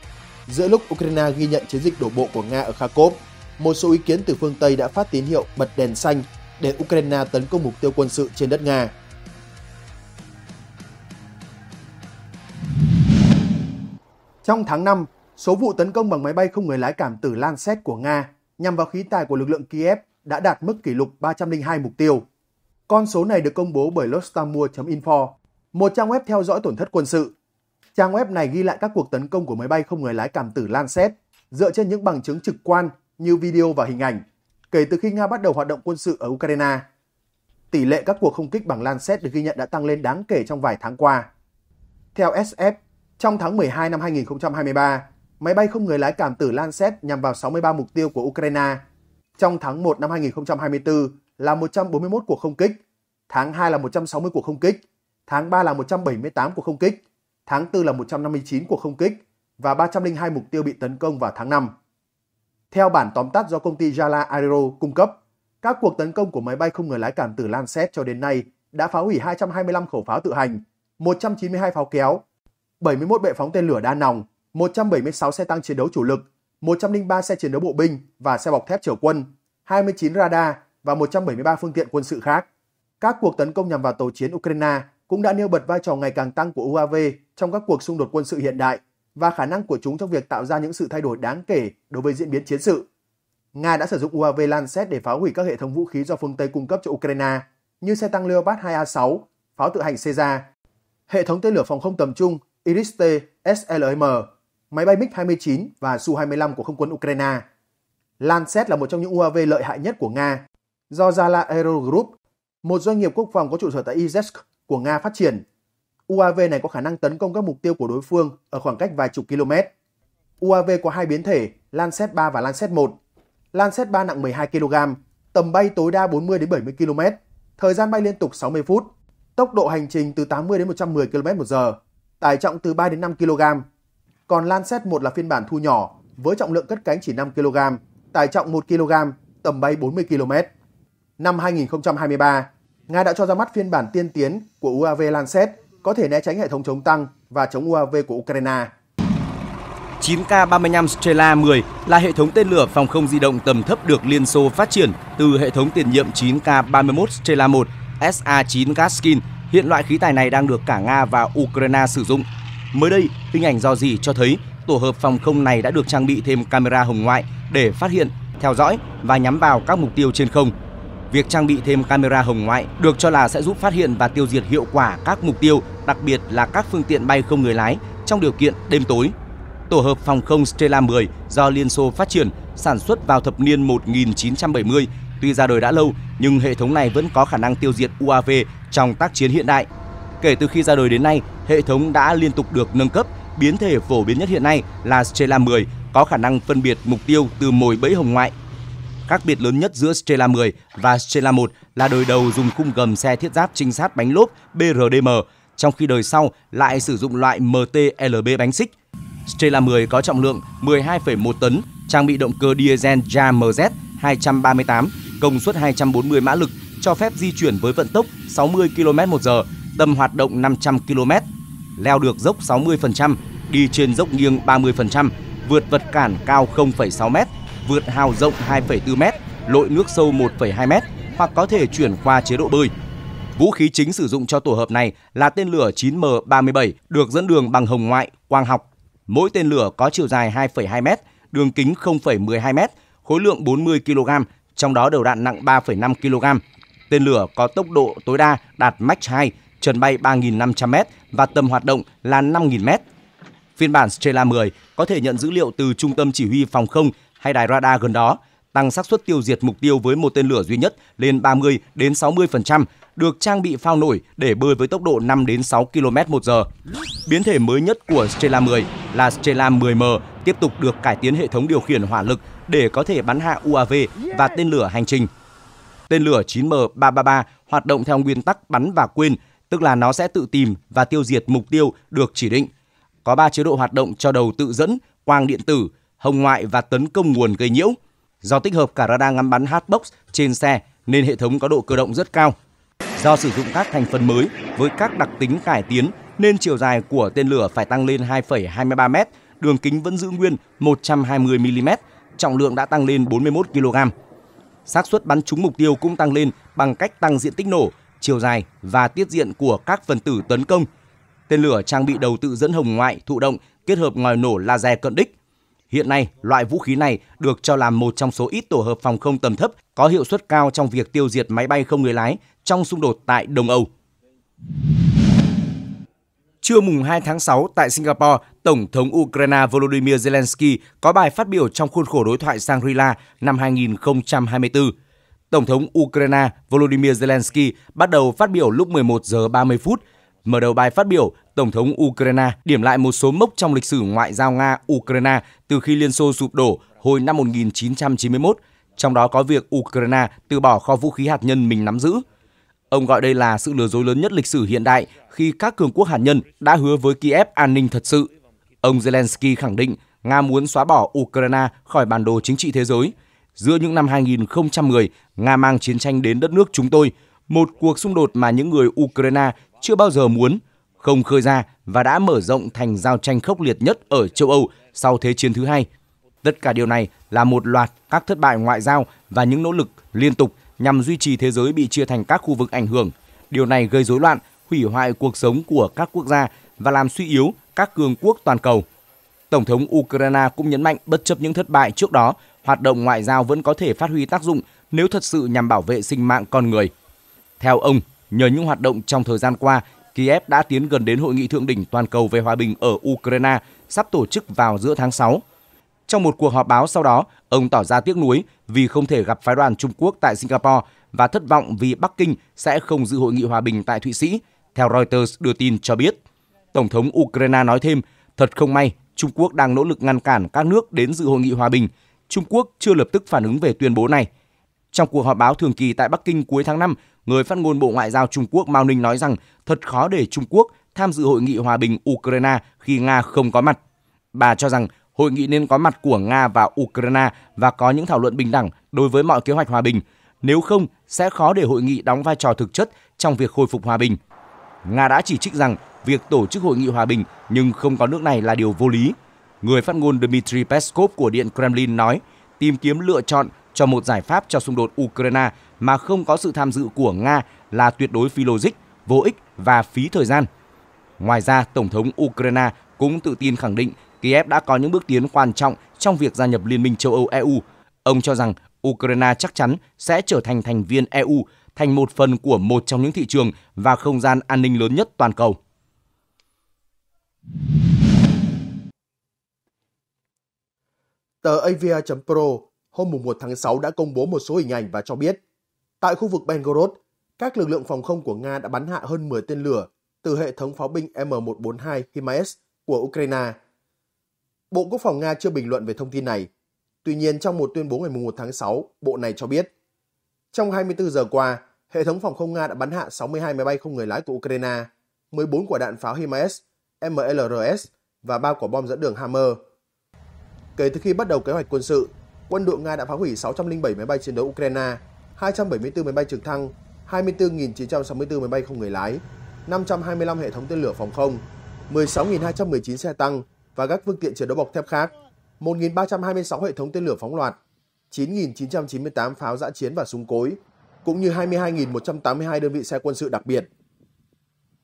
Giữa lúc Ukraine ghi nhận chiến dịch đổ bộ của Nga ở Kharkov, một số ý kiến từ phương Tây đã phát tín hiệu bật đèn xanh để Ukraine tấn công mục tiêu quân sự trên đất Nga. Trong tháng 5, Số vụ tấn công bằng máy bay không người lái cảm tử Lancet của Nga nhằm vào khí tài của lực lượng Kiev đã đạt mức kỷ lục 302 mục tiêu. Con số này được công bố bởi lostamua.info, một trang web theo dõi tổn thất quân sự. Trang web này ghi lại các cuộc tấn công của máy bay không người lái cảm tử Lancet dựa trên những bằng chứng trực quan như video và hình ảnh kể từ khi Nga bắt đầu hoạt động quân sự ở Ukraine. Tỷ lệ các cuộc không kích bằng Lancet được ghi nhận đã tăng lên đáng kể trong vài tháng qua. Theo SF, trong tháng 12 năm 2023, máy bay không người lái cảm tử Lancet nhằm vào 63 mục tiêu của Ukraine. Trong tháng 1 năm 2024 là 141 cuộc không kích, tháng 2 là 160 cuộc không kích, tháng 3 là 178 cuộc không kích, tháng 4 là 159 cuộc không kích và 302 mục tiêu bị tấn công vào tháng 5. Theo bản tóm tắt do công ty Jala Aero cung cấp, các cuộc tấn công của máy bay không người lái cảm tử Lancet cho đến nay đã phá hủy 225 khẩu pháo tự hành, 192 pháo kéo, 71 bệ phóng tên lửa đa nòng 176 xe tăng chiến đấu chủ lực, 103 xe chiến đấu bộ binh và xe bọc thép chở quân, 29 radar và 173 phương tiện quân sự khác. Các cuộc tấn công nhằm vào tàu chiến Ukraine cũng đã nêu bật vai trò ngày càng tăng của UAV trong các cuộc xung đột quân sự hiện đại và khả năng của chúng trong việc tạo ra những sự thay đổi đáng kể đối với diễn biến chiến sự. Nga đã sử dụng UAV Lancet để phá hủy các hệ thống vũ khí do phương Tây cung cấp cho Ukraine, như xe tăng Leopard 2A6, pháo tự hành Caesar, hệ thống tên lửa phòng không tầm trung Iris-T SLM máy bay MiG-29 và Su-25 của không quân Ukraine. Lancet là một trong những UAV lợi hại nhất của Nga do Zala Aero Group, một doanh nghiệp quốc phòng có trụ sở tại Izhevsk của Nga phát triển. UAV này có khả năng tấn công các mục tiêu của đối phương ở khoảng cách vài chục km. UAV có hai biến thể Lancet 3 và Lancet 1. Lancet 3 nặng 12 kg, tầm bay tối đa 40 đến 70 km, thời gian bay liên tục 60 phút, tốc độ hành trình từ 80 đến 110 km một giờ tải trọng từ 3 đến 5 kg, còn Lanset 1 là phiên bản thu nhỏ với trọng lượng cất cánh chỉ 5 kg, tải trọng 1 kg, tầm bay 40 km. Năm 2023, Nga đã cho ra mắt phiên bản tiên tiến của UAV Lancet có thể né tránh hệ thống chống tăng và chống UAV của Ukraine. 9K35 Strela 10 là hệ thống tên lửa phòng không di động tầm thấp được Liên Xô phát triển từ hệ thống tiền nhiệm 9K31 Strela 1 SA-9 Gaskin. Hiện loại khí tài này đang được cả Nga và Ukraine sử dụng Mới đây, hình ảnh do gì cho thấy tổ hợp phòng không này đã được trang bị thêm camera hồng ngoại để phát hiện, theo dõi và nhắm vào các mục tiêu trên không. Việc trang bị thêm camera hồng ngoại được cho là sẽ giúp phát hiện và tiêu diệt hiệu quả các mục tiêu, đặc biệt là các phương tiện bay không người lái trong điều kiện đêm tối. Tổ hợp phòng không Strela 10 do Liên Xô phát triển, sản xuất vào thập niên 1970, tuy ra đời đã lâu nhưng hệ thống này vẫn có khả năng tiêu diệt UAV trong tác chiến hiện đại. Kể từ khi ra đời đến nay, hệ thống đã liên tục được nâng cấp, biến thể phổ biến nhất hiện nay là Stella 10 có khả năng phân biệt mục tiêu từ mồi bẫy hồng ngoại. Khác biệt lớn nhất giữa Stella 10 và Stella 1 là đời đầu dùng khung gầm xe thiết giáp trinh sát bánh lốp BRDM, trong khi đời sau lại sử dụng loại MTLB bánh xích. Stella 10 có trọng lượng 12,1 tấn, trang bị động cơ diesel JMZ 238, công suất 240 mã lực, cho phép di chuyển với vận tốc 60 km/h, tầm hoạt động 500 km leo được dốc 60%, đi trên dốc nghiêng 30%, vượt vật cản cao 0,6m, vượt hào rộng 2,4m, lội nước sâu 1,2m hoặc có thể chuyển qua chế độ bơi. Vũ khí chính sử dụng cho tổ hợp này là tên lửa 9M37 được dẫn đường bằng hồng ngoại, quang học. Mỗi tên lửa có chiều dài 2,2m, đường kính 0,12m, khối lượng 40 kg, trong đó đầu đạn nặng 3,5 kg. Tên lửa có tốc độ tối đa đạt Mach 2 trần bay 3.500m và tầm hoạt động là 5.000m. Phiên bản Strela 10 có thể nhận dữ liệu từ trung tâm chỉ huy phòng không hay đài radar gần đó, tăng xác suất tiêu diệt mục tiêu với một tên lửa duy nhất lên 30 đến 60%, được trang bị phao nổi để bơi với tốc độ 5 đến 6 km một giờ Biến thể mới nhất của Strela 10 là Strela 10M tiếp tục được cải tiến hệ thống điều khiển hỏa lực để có thể bắn hạ UAV và tên lửa hành trình. Tên lửa 9M333 hoạt động theo nguyên tắc bắn và quên tức là nó sẽ tự tìm và tiêu diệt mục tiêu được chỉ định. Có 3 chế độ hoạt động cho đầu tự dẫn, quang điện tử, hồng ngoại và tấn công nguồn gây nhiễu. Do tích hợp cả radar ngắm bắn Hatbox trên xe nên hệ thống có độ cơ động rất cao. Do sử dụng các thành phần mới với các đặc tính cải tiến nên chiều dài của tên lửa phải tăng lên 2,23 m, đường kính vẫn giữ nguyên 120 mm, trọng lượng đã tăng lên 41 kg. Xác suất bắn trúng mục tiêu cũng tăng lên bằng cách tăng diện tích nổ chiều dài và tiết diện của các phần tử tấn công. Tên lửa trang bị đầu tự dẫn hồng ngoại thụ động kết hợp ngòi nổ laser cận đích. Hiện nay, loại vũ khí này được cho là một trong số ít tổ hợp phòng không tầm thấp có hiệu suất cao trong việc tiêu diệt máy bay không người lái trong xung đột tại Đông Âu. Trưa mùng 2 tháng 6 tại Singapore, Tổng thống Ukraine Volodymyr Zelensky có bài phát biểu trong khuôn khổ đối thoại Shangri-La năm 2024. Tổng thống Ukraine Volodymyr Zelensky bắt đầu phát biểu lúc 11 giờ 30 phút. Mở đầu bài phát biểu, Tổng thống Ukraine điểm lại một số mốc trong lịch sử ngoại giao Nga-Ukraine từ khi Liên Xô sụp đổ hồi năm 1991, trong đó có việc Ukraine từ bỏ kho vũ khí hạt nhân mình nắm giữ. Ông gọi đây là sự lừa dối lớn nhất lịch sử hiện đại khi các cường quốc hạt nhân đã hứa với Kiev an ninh thật sự. Ông Zelensky khẳng định Nga muốn xóa bỏ Ukraine khỏi bản đồ chính trị thế giới – giữa những năm 2010, Nga mang chiến tranh đến đất nước chúng tôi, một cuộc xung đột mà những người Ukraine chưa bao giờ muốn, không khơi ra và đã mở rộng thành giao tranh khốc liệt nhất ở châu Âu sau Thế chiến thứ hai. Tất cả điều này là một loạt các thất bại ngoại giao và những nỗ lực liên tục nhằm duy trì thế giới bị chia thành các khu vực ảnh hưởng. Điều này gây rối loạn, hủy hoại cuộc sống của các quốc gia và làm suy yếu các cường quốc toàn cầu. Tổng thống Ukraine cũng nhấn mạnh bất chấp những thất bại trước đó, hoạt động ngoại giao vẫn có thể phát huy tác dụng nếu thật sự nhằm bảo vệ sinh mạng con người. Theo ông, nhờ những hoạt động trong thời gian qua, Kiev đã tiến gần đến hội nghị thượng đỉnh toàn cầu về hòa bình ở Ukraine sắp tổ chức vào giữa tháng 6. Trong một cuộc họp báo sau đó, ông tỏ ra tiếc nuối vì không thể gặp phái đoàn Trung Quốc tại Singapore và thất vọng vì Bắc Kinh sẽ không dự hội nghị hòa bình tại Thụy Sĩ, theo Reuters đưa tin cho biết. Tổng thống Ukraine nói thêm, thật không may, Trung Quốc đang nỗ lực ngăn cản các nước đến dự hội nghị hòa bình – Trung Quốc chưa lập tức phản ứng về tuyên bố này. Trong cuộc họp báo thường kỳ tại Bắc Kinh cuối tháng 5, người phát ngôn Bộ Ngoại giao Trung Quốc Mao Ninh nói rằng thật khó để Trung Quốc tham dự hội nghị hòa bình Ukraine khi Nga không có mặt. Bà cho rằng hội nghị nên có mặt của Nga và Ukraine và có những thảo luận bình đẳng đối với mọi kế hoạch hòa bình. Nếu không, sẽ khó để hội nghị đóng vai trò thực chất trong việc khôi phục hòa bình. Nga đã chỉ trích rằng việc tổ chức hội nghị hòa bình nhưng không có nước này là điều vô lý. Người phát ngôn Dmitry Peskov của Điện Kremlin nói tìm kiếm lựa chọn cho một giải pháp cho xung đột Ukraine mà không có sự tham dự của Nga là tuyệt đối phi logic, vô ích và phí thời gian. Ngoài ra, Tổng thống Ukraine cũng tự tin khẳng định Kiev đã có những bước tiến quan trọng trong việc gia nhập Liên minh châu Âu EU. Ông cho rằng Ukraine chắc chắn sẽ trở thành thành viên EU, thành một phần của một trong những thị trường và không gian an ninh lớn nhất toàn cầu. Tờ avia.pro hôm 1 tháng 6 đã công bố một số hình ảnh và cho biết, tại khu vực Belgorod, các lực lượng phòng không của Nga đã bắn hạ hơn 10 tên lửa từ hệ thống pháo binh M142 HIMARS của Ukraine. Bộ Quốc phòng Nga chưa bình luận về thông tin này. Tuy nhiên, trong một tuyên bố ngày 1 tháng 6, bộ này cho biết, trong 24 giờ qua, hệ thống phòng không Nga đã bắn hạ 62 máy bay không người lái của Ukraine, 14 quả đạn pháo HIMARS, MLRS và 3 quả bom dẫn đường Hammer – Kể từ khi bắt đầu kế hoạch quân sự, quân đội Nga đã phá hủy 607 máy bay chiến đấu Ukraine, 274 máy bay trực thăng, 24.964 máy bay không người lái, 525 hệ thống tên lửa phòng không, 16.219 xe tăng và các phương tiện chiến đấu bọc thép khác, 1.326 hệ thống tên lửa phóng loạt, 9.998 pháo giã chiến và súng cối, cũng như 22.182 đơn vị xe quân sự đặc biệt.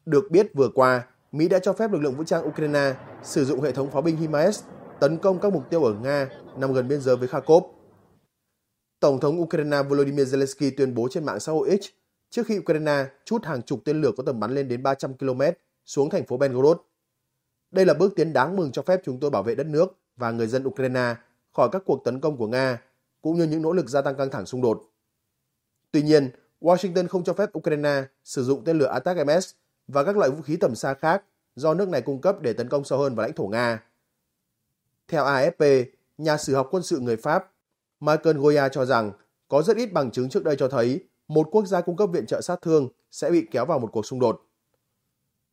Được biết vừa qua, Mỹ đã cho phép lực lượng vũ trang Ukraine sử dụng hệ thống pháo binh HIMARS tấn công các mục tiêu ở Nga nằm gần biên giới với Kharkov. Tổng thống Ukraine Volodymyr Zelensky tuyên bố trên mạng xã hội X trước khi Ukraine chút hàng chục tên lửa có tầm bắn lên đến 300 km xuống thành phố Belgorod. Đây là bước tiến đáng mừng cho phép chúng tôi bảo vệ đất nước và người dân Ukraine khỏi các cuộc tấn công của Nga, cũng như những nỗ lực gia tăng căng thẳng xung đột. Tuy nhiên, Washington không cho phép Ukraine sử dụng tên lửa Attack-MS và các loại vũ khí tầm xa khác do nước này cung cấp để tấn công sâu hơn vào lãnh thổ Nga. Theo AFP, nhà sử học quân sự người Pháp, Michael Goya cho rằng có rất ít bằng chứng trước đây cho thấy một quốc gia cung cấp viện trợ sát thương sẽ bị kéo vào một cuộc xung đột.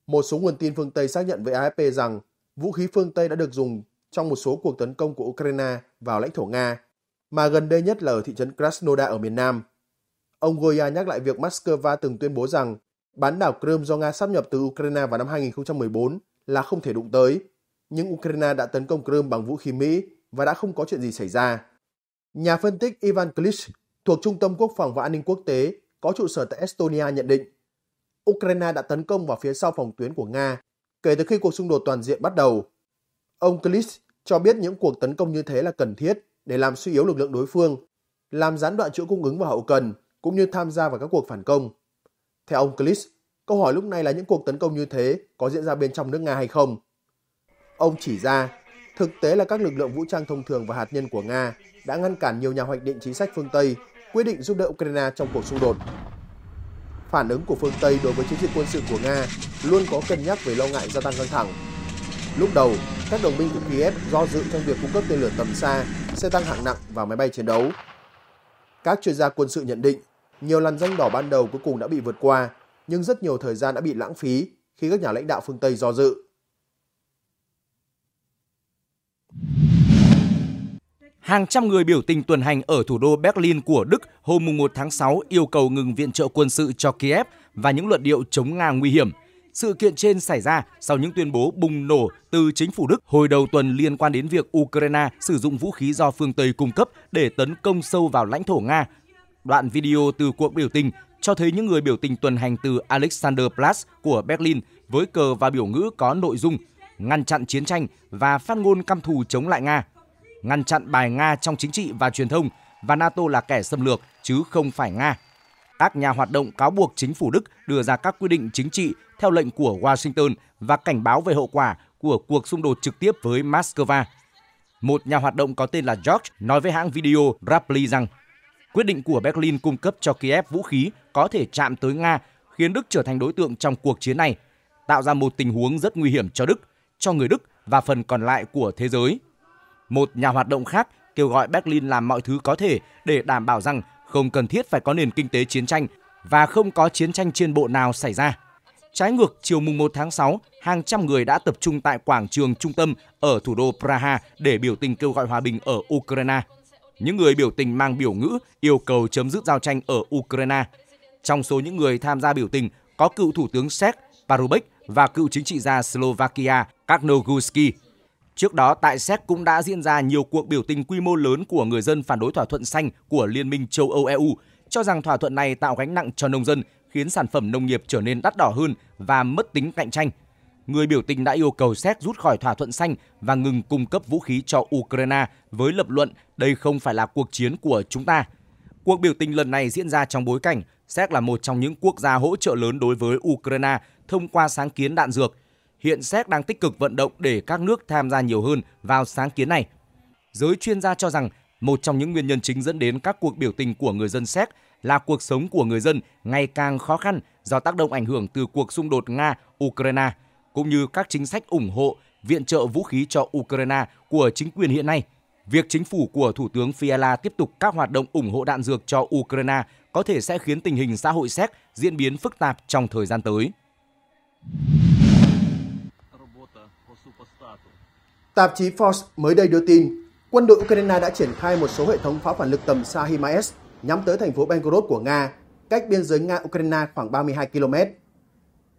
Một số nguồn tin phương Tây xác nhận với AFP rằng vũ khí phương Tây đã được dùng trong một số cuộc tấn công của Ukraine vào lãnh thổ Nga, mà gần đây nhất là ở thị trấn Krasnodar ở miền Nam. Ông Goya nhắc lại việc Moscow từng tuyên bố rằng bán đảo Crimea do Nga sắp nhập từ Ukraine vào năm 2014 là không thể đụng tới nhưng Ukraine đã tấn công Crimea bằng vũ khí Mỹ và đã không có chuyện gì xảy ra. Nhà phân tích Ivan Klisch thuộc Trung tâm Quốc phòng và An ninh Quốc tế có trụ sở tại Estonia nhận định Ukraine đã tấn công vào phía sau phòng tuyến của Nga kể từ khi cuộc xung đột toàn diện bắt đầu. Ông Klisch cho biết những cuộc tấn công như thế là cần thiết để làm suy yếu lực lượng đối phương, làm gián đoạn chuỗi cung ứng và hậu cần, cũng như tham gia vào các cuộc phản công. Theo ông Klisch, câu hỏi lúc này là những cuộc tấn công như thế có diễn ra bên trong nước Nga hay không? Ông chỉ ra, thực tế là các lực lượng vũ trang thông thường và hạt nhân của Nga đã ngăn cản nhiều nhà hoạch định chính sách phương Tây quyết định giúp đỡ Ukraine trong cuộc xung đột. Phản ứng của phương Tây đối với chiến dịch quân sự của Nga luôn có cân nhắc về lo ngại gia tăng căng thẳng. Lúc đầu, các đồng minh của Kiev do dự trong việc cung cấp tên lửa tầm xa, xe tăng hạng nặng và máy bay chiến đấu. Các chuyên gia quân sự nhận định, nhiều lần danh đỏ ban đầu cuối cùng đã bị vượt qua, nhưng rất nhiều thời gian đã bị lãng phí khi các nhà lãnh đạo phương Tây do dự. Hàng trăm người biểu tình tuần hành ở thủ đô Berlin của Đức hôm 1 tháng 6 yêu cầu ngừng viện trợ quân sự cho Kiev và những luận điệu chống Nga nguy hiểm. Sự kiện trên xảy ra sau những tuyên bố bùng nổ từ chính phủ Đức hồi đầu tuần liên quan đến việc Ukraine sử dụng vũ khí do phương Tây cung cấp để tấn công sâu vào lãnh thổ Nga. Đoạn video từ cuộc biểu tình cho thấy những người biểu tình tuần hành từ Alexanderplatz của Berlin với cờ và biểu ngữ có nội dung ngăn chặn chiến tranh và phát ngôn căm thù chống lại Nga, ngăn chặn bài Nga trong chính trị và truyền thông và NATO là kẻ xâm lược chứ không phải Nga. Các nhà hoạt động cáo buộc chính phủ Đức đưa ra các quy định chính trị theo lệnh của Washington và cảnh báo về hậu quả của cuộc xung đột trực tiếp với Moscow. Một nhà hoạt động có tên là George nói với hãng video Rappli rằng quyết định của Berlin cung cấp cho Kiev vũ khí có thể chạm tới Nga khiến Đức trở thành đối tượng trong cuộc chiến này, tạo ra một tình huống rất nguy hiểm cho Đức cho người Đức và phần còn lại của thế giới. Một nhà hoạt động khác kêu gọi Berlin làm mọi thứ có thể để đảm bảo rằng không cần thiết phải có nền kinh tế chiến tranh và không có chiến tranh trên bộ nào xảy ra. Trái ngược chiều mùng 1 tháng 6, hàng trăm người đã tập trung tại quảng trường trung tâm ở thủ đô Praha để biểu tình kêu gọi hòa bình ở Ukraine. Những người biểu tình mang biểu ngữ yêu cầu chấm dứt giao tranh ở Ukraine. Trong số những người tham gia biểu tình có cựu thủ tướng Séc Parubek và cựu chính trị gia Slovakia Karnogusky. Trước đó, tại Séc cũng đã diễn ra nhiều cuộc biểu tình quy mô lớn của người dân phản đối thỏa thuận xanh của Liên minh châu Âu EU, cho rằng thỏa thuận này tạo gánh nặng cho nông dân, khiến sản phẩm nông nghiệp trở nên đắt đỏ hơn và mất tính cạnh tranh. Người biểu tình đã yêu cầu Séc rút khỏi thỏa thuận xanh và ngừng cung cấp vũ khí cho Ukraine với lập luận đây không phải là cuộc chiến của chúng ta. Cuộc biểu tình lần này diễn ra trong bối cảnh Séc là một trong những quốc gia hỗ trợ lớn đối với Ukraine thông qua sáng kiến đạn dược. Hiện Séc đang tích cực vận động để các nước tham gia nhiều hơn vào sáng kiến này. Giới chuyên gia cho rằng một trong những nguyên nhân chính dẫn đến các cuộc biểu tình của người dân Séc là cuộc sống của người dân ngày càng khó khăn do tác động ảnh hưởng từ cuộc xung đột Nga-Ukraine, cũng như các chính sách ủng hộ, viện trợ vũ khí cho Ukraine của chính quyền hiện nay. Việc chính phủ của Thủ tướng Fiala tiếp tục các hoạt động ủng hộ đạn dược cho Ukraine có thể sẽ khiến tình hình xã hội Séc diễn biến phức tạp trong thời gian tới. Tạp chí Forbes mới đây đưa tin, quân đội Ukraine đã triển khai một số hệ thống pháo phản lực tầm xa HIMARS nhắm tới thành phố Belgorod của Nga, cách biên giới Nga-Ukraine khoảng 32 km.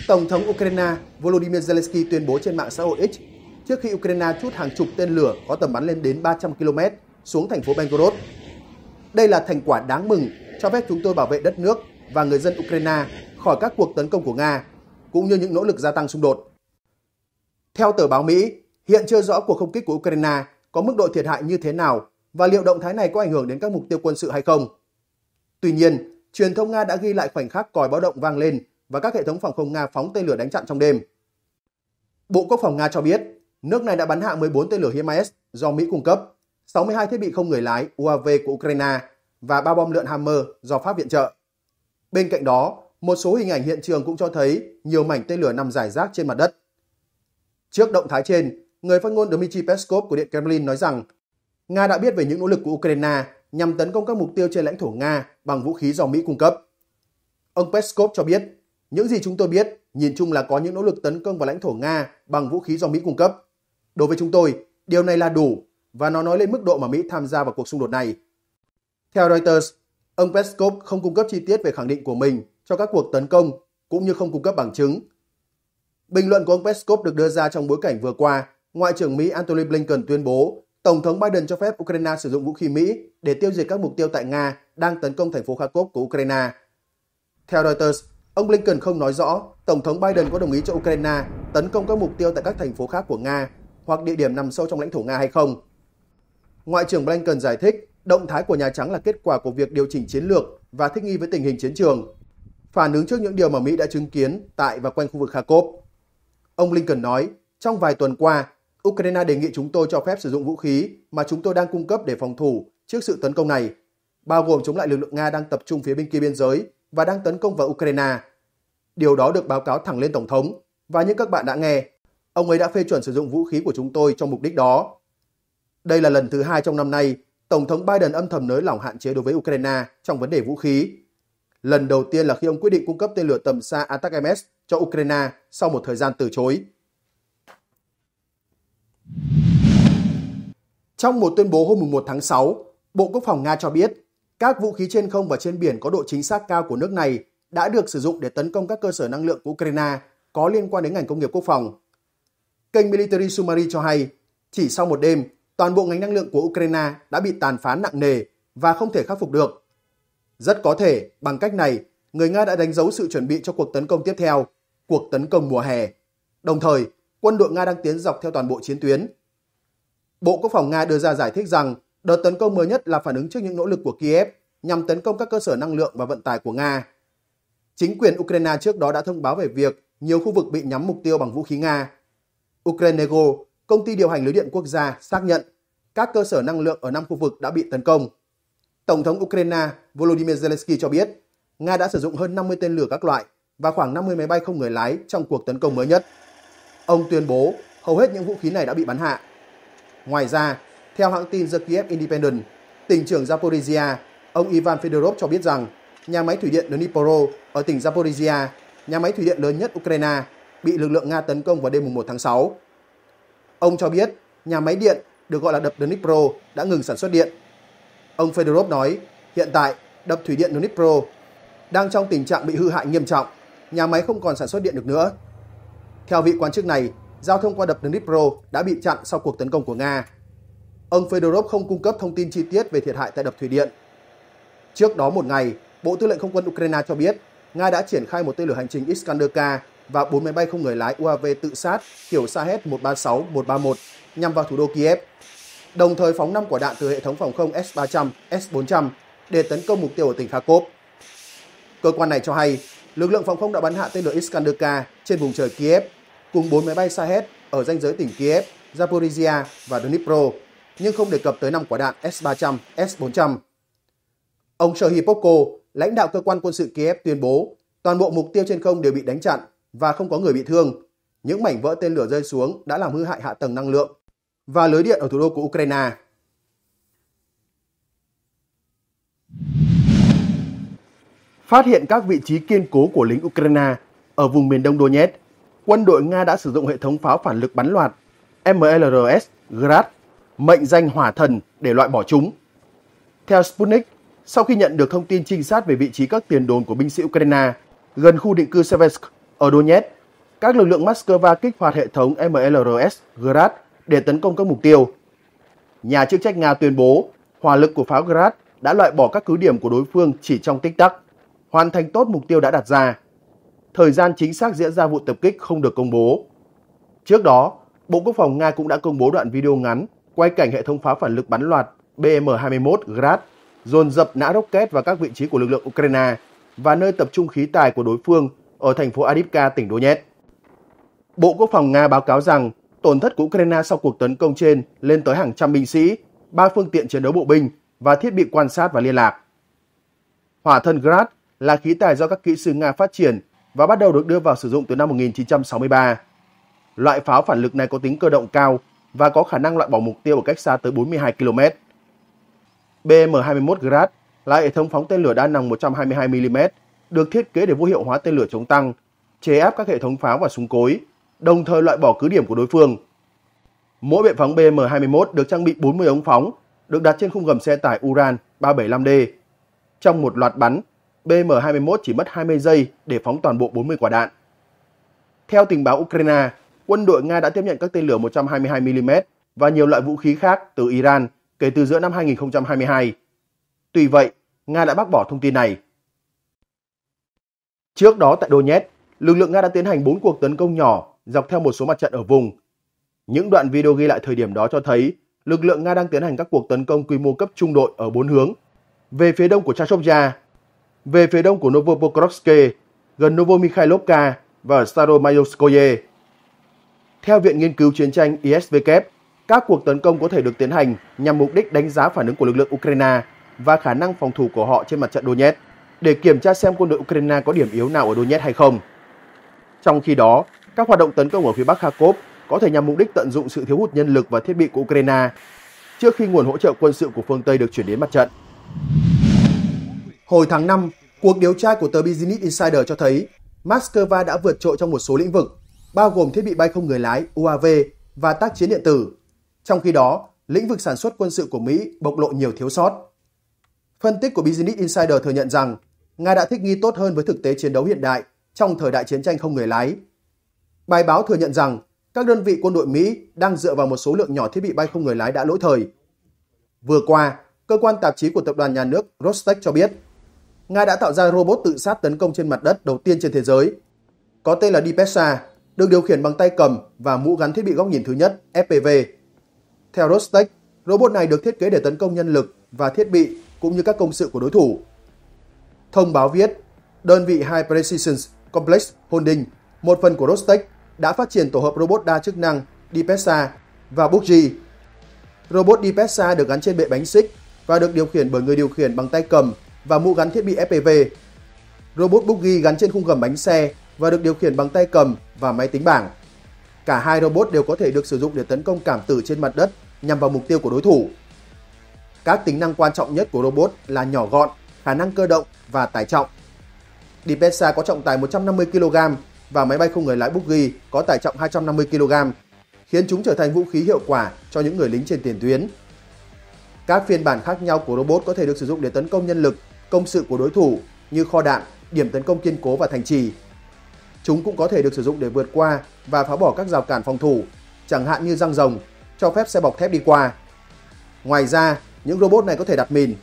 Tổng thống Ukraine Volodymyr Zelensky tuyên bố trên mạng xã hội X trước khi Ukraine chút hàng chục tên lửa có tầm bắn lên đến 300 km xuống thành phố Belgorod. Đây là thành quả đáng mừng cho phép chúng tôi bảo vệ đất nước và người dân Ukraine khỏi các cuộc tấn công của Nga, cũng như những nỗ lực gia tăng xung đột. Theo tờ báo Mỹ, hiện chưa rõ cuộc không kích của Ukraine có mức độ thiệt hại như thế nào và liệu động thái này có ảnh hưởng đến các mục tiêu quân sự hay không. Tuy nhiên, truyền thông Nga đã ghi lại khoảnh khắc còi báo động vang lên và các hệ thống phòng không Nga phóng tên lửa đánh chặn trong đêm. Bộ Quốc phòng Nga cho biết, nước này đã bắn hạ 14 tên lửa HIMARS do Mỹ cung cấp, 62 thiết bị không người lái UAV của Ukraine và 3 bom lượn Hammer do Pháp viện trợ. Bên cạnh đó, một số hình ảnh hiện trường cũng cho thấy nhiều mảnh tên lửa nằm rải rác trên mặt đất. Trước động thái trên, người phát ngôn Dmitry Peskov của Điện Kremlin nói rằng Nga đã biết về những nỗ lực của Ukraine nhằm tấn công các mục tiêu trên lãnh thổ Nga bằng vũ khí do Mỹ cung cấp. Ông Peskov cho biết, những gì chúng tôi biết, nhìn chung là có những nỗ lực tấn công vào lãnh thổ Nga bằng vũ khí do Mỹ cung cấp. Đối với chúng tôi, điều này là đủ và nó nói lên mức độ mà Mỹ tham gia vào cuộc xung đột này. Theo Reuters, ông Peskov không cung cấp chi tiết về khẳng định của mình cho các cuộc tấn công cũng như không cung cấp bằng chứng. Bình luận của ông Peskov được đưa ra trong bối cảnh vừa qua, Ngoại trưởng Mỹ Antony Blinken tuyên bố Tổng thống Biden cho phép Ukraine sử dụng vũ khí Mỹ để tiêu diệt các mục tiêu tại Nga đang tấn công thành phố Kharkov của Ukraine. Theo Reuters, ông Blinken không nói rõ Tổng thống Biden có đồng ý cho Ukraine tấn công các mục tiêu tại các thành phố khác của Nga hoặc địa điểm nằm sâu trong lãnh thổ Nga hay không. Ngoại trưởng Blinken giải thích động thái của Nhà Trắng là kết quả của việc điều chỉnh chiến lược và thích nghi với tình hình chiến trường phản ứng trước những điều mà Mỹ đã chứng kiến tại và quanh khu vực Kharkov. Ông Lincoln nói, trong vài tuần qua, Ukraine đề nghị chúng tôi cho phép sử dụng vũ khí mà chúng tôi đang cung cấp để phòng thủ trước sự tấn công này, bao gồm chống lại lực lượng Nga đang tập trung phía bên kia biên giới và đang tấn công vào Ukraine. Điều đó được báo cáo thẳng lên Tổng thống, và như các bạn đã nghe, ông ấy đã phê chuẩn sử dụng vũ khí của chúng tôi trong mục đích đó. Đây là lần thứ hai trong năm nay, Tổng thống Biden âm thầm nới lỏng hạn chế đối với Ukraine trong vấn đề vũ khí lần đầu tiên là khi ông quyết định cung cấp tên lửa tầm xa Atak cho Ukraine sau một thời gian từ chối. Trong một tuyên bố hôm 1 tháng 6, Bộ Quốc phòng Nga cho biết các vũ khí trên không và trên biển có độ chính xác cao của nước này đã được sử dụng để tấn công các cơ sở năng lượng của Ukraine có liên quan đến ngành công nghiệp quốc phòng. Kênh Military Summary cho hay, chỉ sau một đêm, toàn bộ ngành năng lượng của Ukraine đã bị tàn phá nặng nề và không thể khắc phục được rất có thể, bằng cách này, người Nga đã đánh dấu sự chuẩn bị cho cuộc tấn công tiếp theo, cuộc tấn công mùa hè. Đồng thời, quân đội Nga đang tiến dọc theo toàn bộ chiến tuyến. Bộ Quốc phòng Nga đưa ra giải thích rằng đợt tấn công mới nhất là phản ứng trước những nỗ lực của Kiev nhằm tấn công các cơ sở năng lượng và vận tải của Nga. Chính quyền Ukraine trước đó đã thông báo về việc nhiều khu vực bị nhắm mục tiêu bằng vũ khí Nga. Ukrenego, công ty điều hành lưới điện quốc gia, xác nhận các cơ sở năng lượng ở năm khu vực đã bị tấn công. Tổng thống Ukraine Volodymyr Zelensky cho biết Nga đã sử dụng hơn 50 tên lửa các loại và khoảng 50 máy bay không người lái trong cuộc tấn công mới nhất. Ông tuyên bố hầu hết những vũ khí này đã bị bắn hạ. Ngoài ra, theo hãng tin The Kiev Independent, tỉnh trưởng Zaporizhia, ông Ivan Fedorov cho biết rằng nhà máy thủy điện Dnipro ở tỉnh Zaporizhia, nhà máy thủy điện lớn nhất Ukraine, bị lực lượng Nga tấn công vào đêm 1 tháng 6. Ông cho biết nhà máy điện được gọi là đập Dnipro đã ngừng sản xuất điện. Ông Fedorov nói, hiện tại đập thủy điện Dnipro đang trong tình trạng bị hư hại nghiêm trọng, nhà máy không còn sản xuất điện được nữa. Theo vị quan chức này, giao thông qua đập Dnipro đã bị chặn sau cuộc tấn công của Nga. Ông Fedorov không cung cấp thông tin chi tiết về thiệt hại tại đập thủy điện. Trước đó một ngày, Bộ Tư lệnh Không quân Ukraine cho biết Nga đã triển khai một tên lửa hành trình Iskander-K và 4 máy bay không người lái UAV tự sát kiểu Sahed 136-131 nhằm vào thủ đô Kiev, đồng thời phóng 5 quả đạn từ hệ thống phòng không S-300, S-400 để tấn công mục tiêu ở tỉnh Kharkov. Cơ quan này cho hay, lực lượng phòng không đã bắn hạ tên lửa Iskander-K trên vùng trời Kiev cùng 4 máy bay Shahed ở ranh giới tỉnh Kiev, Zaporizhia và Dnipro, nhưng không đề cập tới 5 quả đạn S-300, S-400. Ông Popko, lãnh đạo cơ quan quân sự Kiev tuyên bố toàn bộ mục tiêu trên không đều bị đánh chặn và không có người bị thương. Những mảnh vỡ tên lửa rơi xuống đã làm hư hại hạ tầng năng lượng và lưới điện ở thủ đô của Ukraine. phát hiện các vị trí kiên cố của lính Ukraine ở vùng miền đông Donetsk. Quân đội Nga đã sử dụng hệ thống pháo phản lực bắn loạt MLRS Grad, mệnh danh hỏa thần để loại bỏ chúng. Theo Sputnik, sau khi nhận được thông tin trinh sát về vị trí các tiền đồn của binh sĩ Ukraine gần khu định cư Seversk ở Donetsk, các lực lượng Moscow kích hoạt hệ thống MLRS Grad để tấn công các mục tiêu. Nhà chức trách Nga tuyên bố hỏa lực của pháo Grad đã loại bỏ các cứ điểm của đối phương chỉ trong tích tắc hoàn thành tốt mục tiêu đã đặt ra. Thời gian chính xác diễn ra vụ tập kích không được công bố. Trước đó, Bộ Quốc phòng Nga cũng đã công bố đoạn video ngắn quay cảnh hệ thống phá phản lực bắn loạt BM-21 Grad dồn dập nã rocket vào các vị trí của lực lượng Ukraine và nơi tập trung khí tài của đối phương ở thành phố Adivka, tỉnh Donetsk. Bộ Quốc phòng Nga báo cáo rằng tổn thất của Ukraine sau cuộc tấn công trên lên tới hàng trăm binh sĩ, ba phương tiện chiến đấu bộ binh và thiết bị quan sát và liên lạc. Hỏa thân Grad là khí tài do các kỹ sư Nga phát triển và bắt đầu được đưa vào sử dụng từ năm 1963. Loại pháo phản lực này có tính cơ động cao và có khả năng loại bỏ mục tiêu ở cách xa tới 42 km. BM-21 Grad là hệ thống phóng tên lửa đa năng 122mm, được thiết kế để vô hiệu hóa tên lửa chống tăng, chế áp các hệ thống pháo và súng cối, đồng thời loại bỏ cứ điểm của đối phương. Mỗi bệ phóng BM-21 được trang bị 40 ống phóng, được đặt trên khung gầm xe tải Uran 375D. Trong một loạt bắn, BM-21 chỉ mất 20 giây để phóng toàn bộ 40 quả đạn. Theo tình báo Ukraine, quân đội Nga đã tiếp nhận các tên lửa 122mm và nhiều loại vũ khí khác từ Iran kể từ giữa năm 2022. Tuy vậy, Nga đã bác bỏ thông tin này. Trước đó tại Donetsk, lực lượng Nga đã tiến hành 4 cuộc tấn công nhỏ dọc theo một số mặt trận ở vùng. Những đoạn video ghi lại thời điểm đó cho thấy lực lượng Nga đang tiến hành các cuộc tấn công quy mô cấp trung đội ở 4 hướng. Về phía đông của Chashovya, về phía đông của Novopokrovsk, gần Novomikhailovka và Staromayovskoye. Theo Viện Nghiên cứu Chiến tranh ISVK, các cuộc tấn công có thể được tiến hành nhằm mục đích đánh giá phản ứng của lực lượng Ukraine và khả năng phòng thủ của họ trên mặt trận Donetsk để kiểm tra xem quân đội Ukraine có điểm yếu nào ở Donetsk hay không. Trong khi đó, các hoạt động tấn công ở phía Bắc Kharkov có thể nhằm mục đích tận dụng sự thiếu hụt nhân lực và thiết bị của Ukraine trước khi nguồn hỗ trợ quân sự của phương Tây được chuyển đến mặt trận. Hồi tháng 5, cuộc điều tra của tờ Business Insider cho thấy Moscow đã vượt trội trong một số lĩnh vực, bao gồm thiết bị bay không người lái UAV và tác chiến điện tử. Trong khi đó, lĩnh vực sản xuất quân sự của Mỹ bộc lộ nhiều thiếu sót. Phân tích của Business Insider thừa nhận rằng Nga đã thích nghi tốt hơn với thực tế chiến đấu hiện đại trong thời đại chiến tranh không người lái. Bài báo thừa nhận rằng các đơn vị quân đội Mỹ đang dựa vào một số lượng nhỏ thiết bị bay không người lái đã lỗi thời. Vừa qua, cơ quan tạp chí của tập đoàn nhà nước Rostec cho biết Nga đã tạo ra robot tự sát tấn công trên mặt đất đầu tiên trên thế giới. Có tên là Dipesa, được điều khiển bằng tay cầm và mũ gắn thiết bị góc nhìn thứ nhất FPV. Theo Rostec, robot này được thiết kế để tấn công nhân lực và thiết bị cũng như các công sự của đối thủ. Thông báo viết, đơn vị High Precision Complex Holding, một phần của Rostec, đã phát triển tổ hợp robot đa chức năng Dipesa và Buggy. Robot Dipesa được gắn trên bệ bánh xích và được điều khiển bởi người điều khiển bằng tay cầm và mũ gắn thiết bị FPV. Robot buggy gắn trên khung gầm bánh xe và được điều khiển bằng tay cầm và máy tính bảng. Cả hai robot đều có thể được sử dụng để tấn công cảm tử trên mặt đất nhằm vào mục tiêu của đối thủ. Các tính năng quan trọng nhất của robot là nhỏ gọn, khả năng cơ động và tải trọng. Dipesa có trọng tải 150 kg và máy bay không người lái Buggy có tải trọng 250 kg, khiến chúng trở thành vũ khí hiệu quả cho những người lính trên tiền tuyến. Các phiên bản khác nhau của robot có thể được sử dụng để tấn công nhân lực công sự của đối thủ như kho đạn, điểm tấn công kiên cố và thành trì. Chúng cũng có thể được sử dụng để vượt qua và phá bỏ các rào cản phòng thủ, chẳng hạn như răng rồng, cho phép xe bọc thép đi qua. Ngoài ra, những robot này có thể đặt mìn.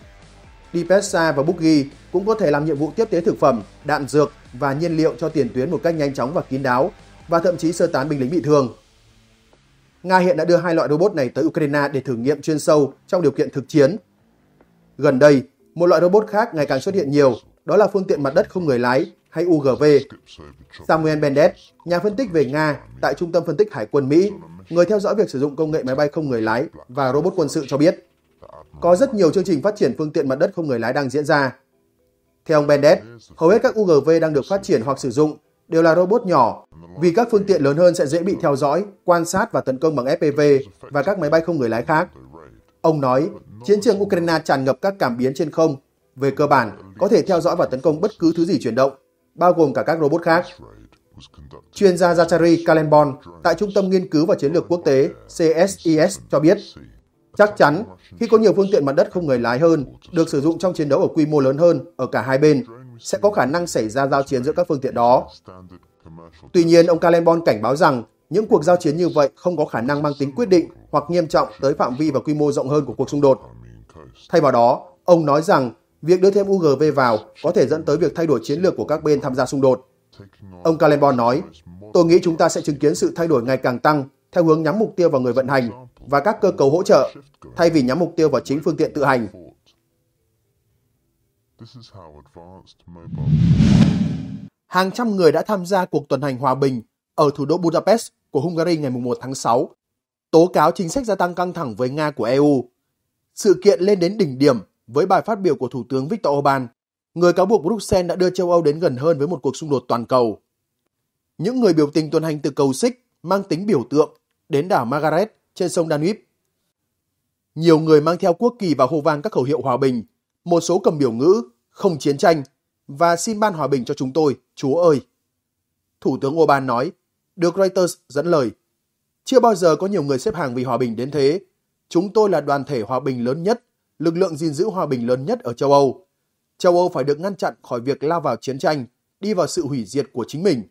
Dipesa và Boogie cũng có thể làm nhiệm vụ tiếp tế thực phẩm, đạn dược và nhiên liệu cho tiền tuyến một cách nhanh chóng và kín đáo và thậm chí sơ tán binh lính bị thương. Nga hiện đã đưa hai loại robot này tới Ukraine để thử nghiệm chuyên sâu trong điều kiện thực chiến. Gần đây, một loại robot khác ngày càng xuất hiện nhiều, đó là phương tiện mặt đất không người lái hay UGV. Samuel Bendett, nhà phân tích về Nga tại Trung tâm Phân tích Hải quân Mỹ, người theo dõi việc sử dụng công nghệ máy bay không người lái và robot quân sự cho biết, có rất nhiều chương trình phát triển phương tiện mặt đất không người lái đang diễn ra. Theo ông Bendett, hầu hết các UGV đang được phát triển hoặc sử dụng đều là robot nhỏ vì các phương tiện lớn hơn sẽ dễ bị theo dõi, quan sát và tấn công bằng FPV và các máy bay không người lái khác. Ông nói Chiến trường Ukraine tràn ngập các cảm biến trên không, về cơ bản có thể theo dõi và tấn công bất cứ thứ gì chuyển động, bao gồm cả các robot khác. Chuyên gia Zachary Kalenborn tại Trung tâm Nghiên cứu và Chiến lược Quốc tế CSIS cho biết, chắc chắn khi có nhiều phương tiện mặt đất không người lái hơn được sử dụng trong chiến đấu ở quy mô lớn hơn ở cả hai bên, sẽ có khả năng xảy ra giao chiến giữa các phương tiện đó. Tuy nhiên, ông Kalenborn cảnh báo rằng những cuộc giao chiến như vậy không có khả năng mang tính quyết định hoặc nghiêm trọng tới phạm vi và quy mô rộng hơn của cuộc xung đột. Thay vào đó, ông nói rằng việc đưa thêm UGV vào có thể dẫn tới việc thay đổi chiến lược của các bên tham gia xung đột. Ông Kalenborn nói, tôi nghĩ chúng ta sẽ chứng kiến sự thay đổi ngày càng tăng theo hướng nhắm mục tiêu vào người vận hành và các cơ cấu hỗ trợ, thay vì nhắm mục tiêu vào chính phương tiện tự hành. Hàng trăm người đã tham gia cuộc tuần hành hòa bình ở thủ đô Budapest của Hungary ngày 1 tháng 6, tố cáo chính sách gia tăng căng thẳng với Nga của EU. Sự kiện lên đến đỉnh điểm với bài phát biểu của Thủ tướng Viktor Orbán, người cáo buộc Bruxelles đã đưa châu Âu đến gần hơn với một cuộc xung đột toàn cầu. Những người biểu tình tuần hành từ cầu Xích mang tính biểu tượng đến đảo Margaret trên sông Danube. Nhiều người mang theo quốc kỳ và hô vang các khẩu hiệu hòa bình, một số cầm biểu ngữ, không chiến tranh và xin ban hòa bình cho chúng tôi, Chúa ơi. Thủ tướng Orbán nói, được Reuters dẫn lời. Chưa bao giờ có nhiều người xếp hàng vì hòa bình đến thế. Chúng tôi là đoàn thể hòa bình lớn nhất, lực lượng gìn giữ hòa bình lớn nhất ở châu Âu. Châu Âu phải được ngăn chặn khỏi việc lao vào chiến tranh, đi vào sự hủy diệt của chính mình.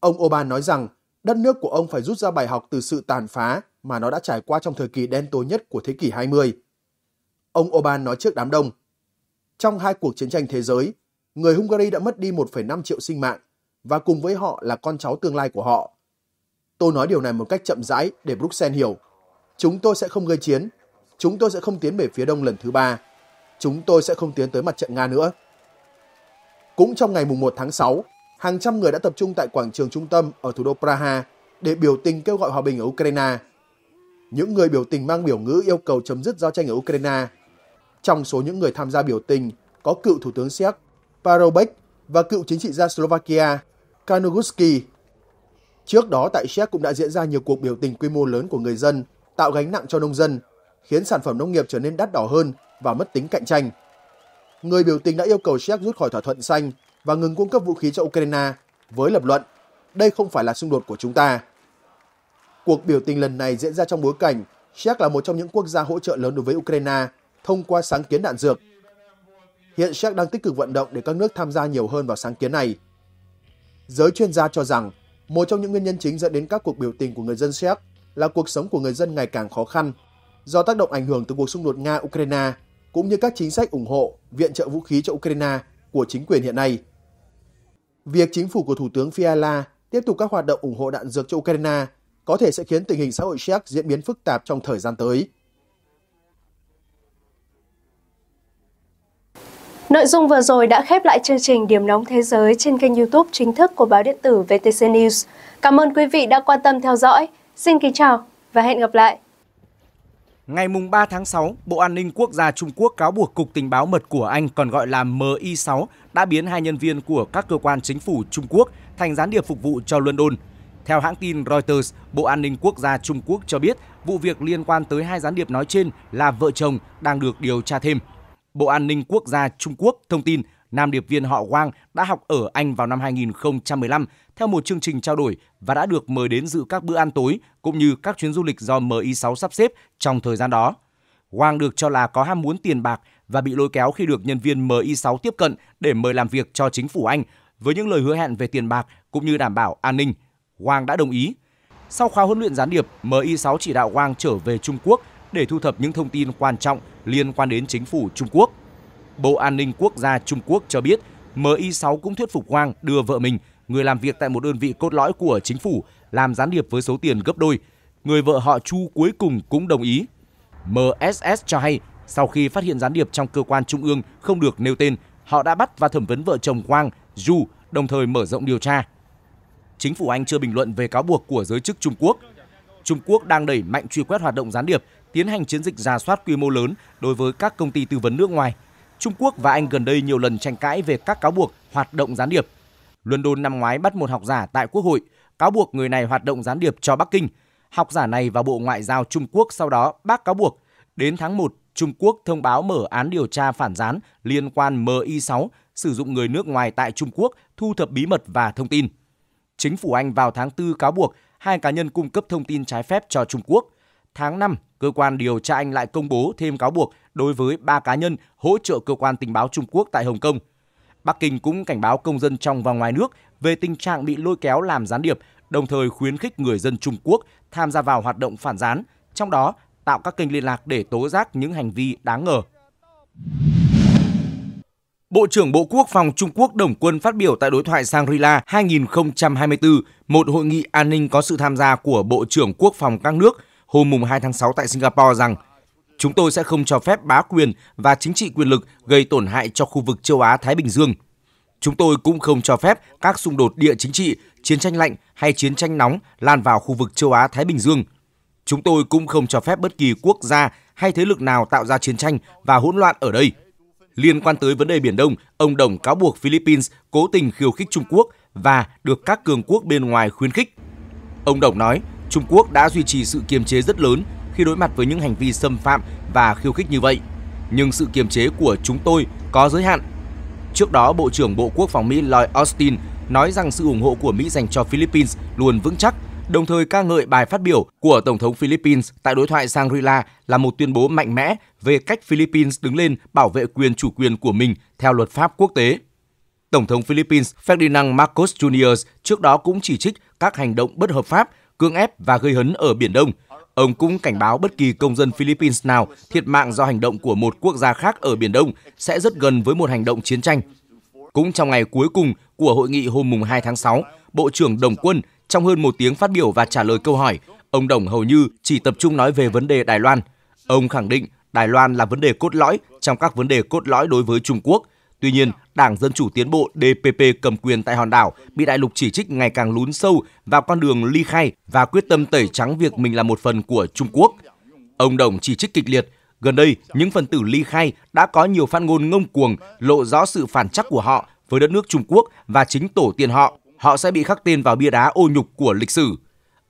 Ông Oban nói rằng đất nước của ông phải rút ra bài học từ sự tàn phá mà nó đã trải qua trong thời kỳ đen tối nhất của thế kỷ 20. Ông Oban nói trước đám đông. Trong hai cuộc chiến tranh thế giới, người Hungary đã mất đi 1,5 triệu sinh mạng và cùng với họ là con cháu tương lai của họ. Tôi nói điều này một cách chậm rãi để Bruxelles hiểu. Chúng tôi sẽ không gây chiến. Chúng tôi sẽ không tiến về phía đông lần thứ ba. Chúng tôi sẽ không tiến tới mặt trận Nga nữa. Cũng trong ngày mùng 1 tháng 6, hàng trăm người đã tập trung tại quảng trường trung tâm ở thủ đô Praha để biểu tình kêu gọi hòa bình ở Ukraine. Những người biểu tình mang biểu ngữ yêu cầu chấm dứt giao tranh ở Ukraine. Trong số những người tham gia biểu tình có cựu Thủ tướng Séc Parobek và cựu chính trị gia Slovakia Kanugusky. Trước đó tại Séc cũng đã diễn ra nhiều cuộc biểu tình quy mô lớn của người dân, tạo gánh nặng cho nông dân, khiến sản phẩm nông nghiệp trở nên đắt đỏ hơn và mất tính cạnh tranh. Người biểu tình đã yêu cầu Séc rút khỏi thỏa thuận xanh và ngừng cung cấp vũ khí cho Ukraine với lập luận đây không phải là xung đột của chúng ta. Cuộc biểu tình lần này diễn ra trong bối cảnh Séc là một trong những quốc gia hỗ trợ lớn đối với Ukraine thông qua sáng kiến đạn dược. Hiện Séc đang tích cực vận động để các nước tham gia nhiều hơn vào sáng kiến này – Giới chuyên gia cho rằng, một trong những nguyên nhân chính dẫn đến các cuộc biểu tình của người dân Séc là cuộc sống của người dân ngày càng khó khăn do tác động ảnh hưởng từ cuộc xung đột Nga-Ukraine cũng như các chính sách ủng hộ, viện trợ vũ khí cho Ukraine của chính quyền hiện nay. Việc chính phủ của Thủ tướng Fiala tiếp tục các hoạt động ủng hộ đạn dược cho Ukraine có thể sẽ khiến tình hình xã hội Séc diễn biến phức tạp trong thời gian tới. Nội dung vừa rồi đã khép lại chương trình Điểm nóng thế giới trên kênh YouTube chính thức của báo điện tử VTC News. Cảm ơn quý vị đã quan tâm theo dõi. Xin kính chào và hẹn gặp lại. Ngày 3 tháng 6, Bộ An ninh Quốc gia Trung Quốc cáo buộc Cục Tình báo mật của Anh còn gọi là MI6 đã biến hai nhân viên của các cơ quan chính phủ Trung Quốc thành gián điệp phục vụ cho London. Theo hãng tin Reuters, Bộ An ninh Quốc gia Trung Quốc cho biết vụ việc liên quan tới hai gián điệp nói trên là vợ chồng đang được điều tra thêm. Bộ An ninh Quốc gia Trung Quốc thông tin nam điệp viên họ Wang đã học ở Anh vào năm 2015 theo một chương trình trao đổi và đã được mời đến dự các bữa ăn tối cũng như các chuyến du lịch do MI6 sắp xếp trong thời gian đó. Wang được cho là có ham muốn tiền bạc và bị lôi kéo khi được nhân viên MI6 tiếp cận để mời làm việc cho chính phủ Anh với những lời hứa hẹn về tiền bạc cũng như đảm bảo an ninh. Wang đã đồng ý. Sau khóa huấn luyện gián điệp, MI6 chỉ đạo Wang trở về Trung Quốc để thu thập những thông tin quan trọng liên quan đến chính phủ Trung Quốc. Bộ An ninh Quốc gia Trung Quốc cho biết MI6 cũng thuyết phục Wang đưa vợ mình, người làm việc tại một đơn vị cốt lõi của chính phủ, làm gián điệp với số tiền gấp đôi. Người vợ họ Chu cuối cùng cũng đồng ý. MSS cho hay, sau khi phát hiện gián điệp trong cơ quan trung ương không được nêu tên, họ đã bắt và thẩm vấn vợ chồng Wang, Yu, đồng thời mở rộng điều tra. Chính phủ Anh chưa bình luận về cáo buộc của giới chức Trung Quốc. Trung Quốc đang đẩy mạnh truy quét hoạt động gián điệp tiến hành chiến dịch giả soát quy mô lớn đối với các công ty tư vấn nước ngoài. Trung Quốc và Anh gần đây nhiều lần tranh cãi về các cáo buộc hoạt động gián điệp. London năm ngoái bắt một học giả tại Quốc hội, cáo buộc người này hoạt động gián điệp cho Bắc Kinh. Học giả này và Bộ Ngoại giao Trung Quốc sau đó bác cáo buộc. Đến tháng 1, Trung Quốc thông báo mở án điều tra phản gián liên quan MI6 sử dụng người nước ngoài tại Trung Quốc thu thập bí mật và thông tin. Chính phủ Anh vào tháng 4 cáo buộc hai cá nhân cung cấp thông tin trái phép cho Trung Quốc – tháng 5, cơ quan điều tra Anh lại công bố thêm cáo buộc đối với ba cá nhân hỗ trợ cơ quan tình báo Trung Quốc tại Hồng Kông. Bắc Kinh cũng cảnh báo công dân trong và ngoài nước về tình trạng bị lôi kéo làm gián điệp, đồng thời khuyến khích người dân Trung Quốc tham gia vào hoạt động phản gián, trong đó tạo các kênh liên lạc để tố giác những hành vi đáng ngờ. Bộ trưởng Bộ Quốc phòng Trung Quốc Đồng Quân phát biểu tại đối thoại Shangri-La 2024, một hội nghị an ninh có sự tham gia của Bộ trưởng Quốc phòng các nước hôm mùng 2 tháng 6 tại Singapore rằng chúng tôi sẽ không cho phép bá quyền và chính trị quyền lực gây tổn hại cho khu vực châu Á Thái Bình Dương. Chúng tôi cũng không cho phép các xung đột địa chính trị, chiến tranh lạnh hay chiến tranh nóng lan vào khu vực châu Á Thái Bình Dương. Chúng tôi cũng không cho phép bất kỳ quốc gia hay thế lực nào tạo ra chiến tranh và hỗn loạn ở đây. Liên quan tới vấn đề Biển Đông, ông Đồng cáo buộc Philippines cố tình khiêu khích Trung Quốc và được các cường quốc bên ngoài khuyến khích. Ông Đồng nói, Trung Quốc đã duy trì sự kiềm chế rất lớn khi đối mặt với những hành vi xâm phạm và khiêu khích như vậy. Nhưng sự kiềm chế của chúng tôi có giới hạn. Trước đó, Bộ trưởng Bộ Quốc phòng Mỹ Lloyd Austin nói rằng sự ủng hộ của Mỹ dành cho Philippines luôn vững chắc, đồng thời ca ngợi bài phát biểu của Tổng thống Philippines tại đối thoại Shangri-La là một tuyên bố mạnh mẽ về cách Philippines đứng lên bảo vệ quyền chủ quyền của mình theo luật pháp quốc tế. Tổng thống Philippines Ferdinand Marcos Jr. trước đó cũng chỉ trích các hành động bất hợp pháp cưỡng ép và gây hấn ở Biển Đông. Ông cũng cảnh báo bất kỳ công dân Philippines nào thiệt mạng do hành động của một quốc gia khác ở Biển Đông sẽ rất gần với một hành động chiến tranh. Cũng trong ngày cuối cùng của hội nghị hôm mùng 2 tháng 6, Bộ trưởng Đồng Quân trong hơn một tiếng phát biểu và trả lời câu hỏi, ông Đồng hầu như chỉ tập trung nói về vấn đề Đài Loan. Ông khẳng định Đài Loan là vấn đề cốt lõi trong các vấn đề cốt lõi đối với Trung Quốc – Tuy nhiên, Đảng Dân Chủ Tiến Bộ DPP cầm quyền tại hòn đảo bị đại lục chỉ trích ngày càng lún sâu vào con đường ly khai và quyết tâm tẩy trắng việc mình là một phần của Trung Quốc. Ông Đồng chỉ trích kịch liệt, gần đây những phần tử ly khai đã có nhiều phát ngôn ngông cuồng lộ rõ sự phản chắc của họ với đất nước Trung Quốc và chính tổ tiên họ. Họ sẽ bị khắc tên vào bia đá ô nhục của lịch sử.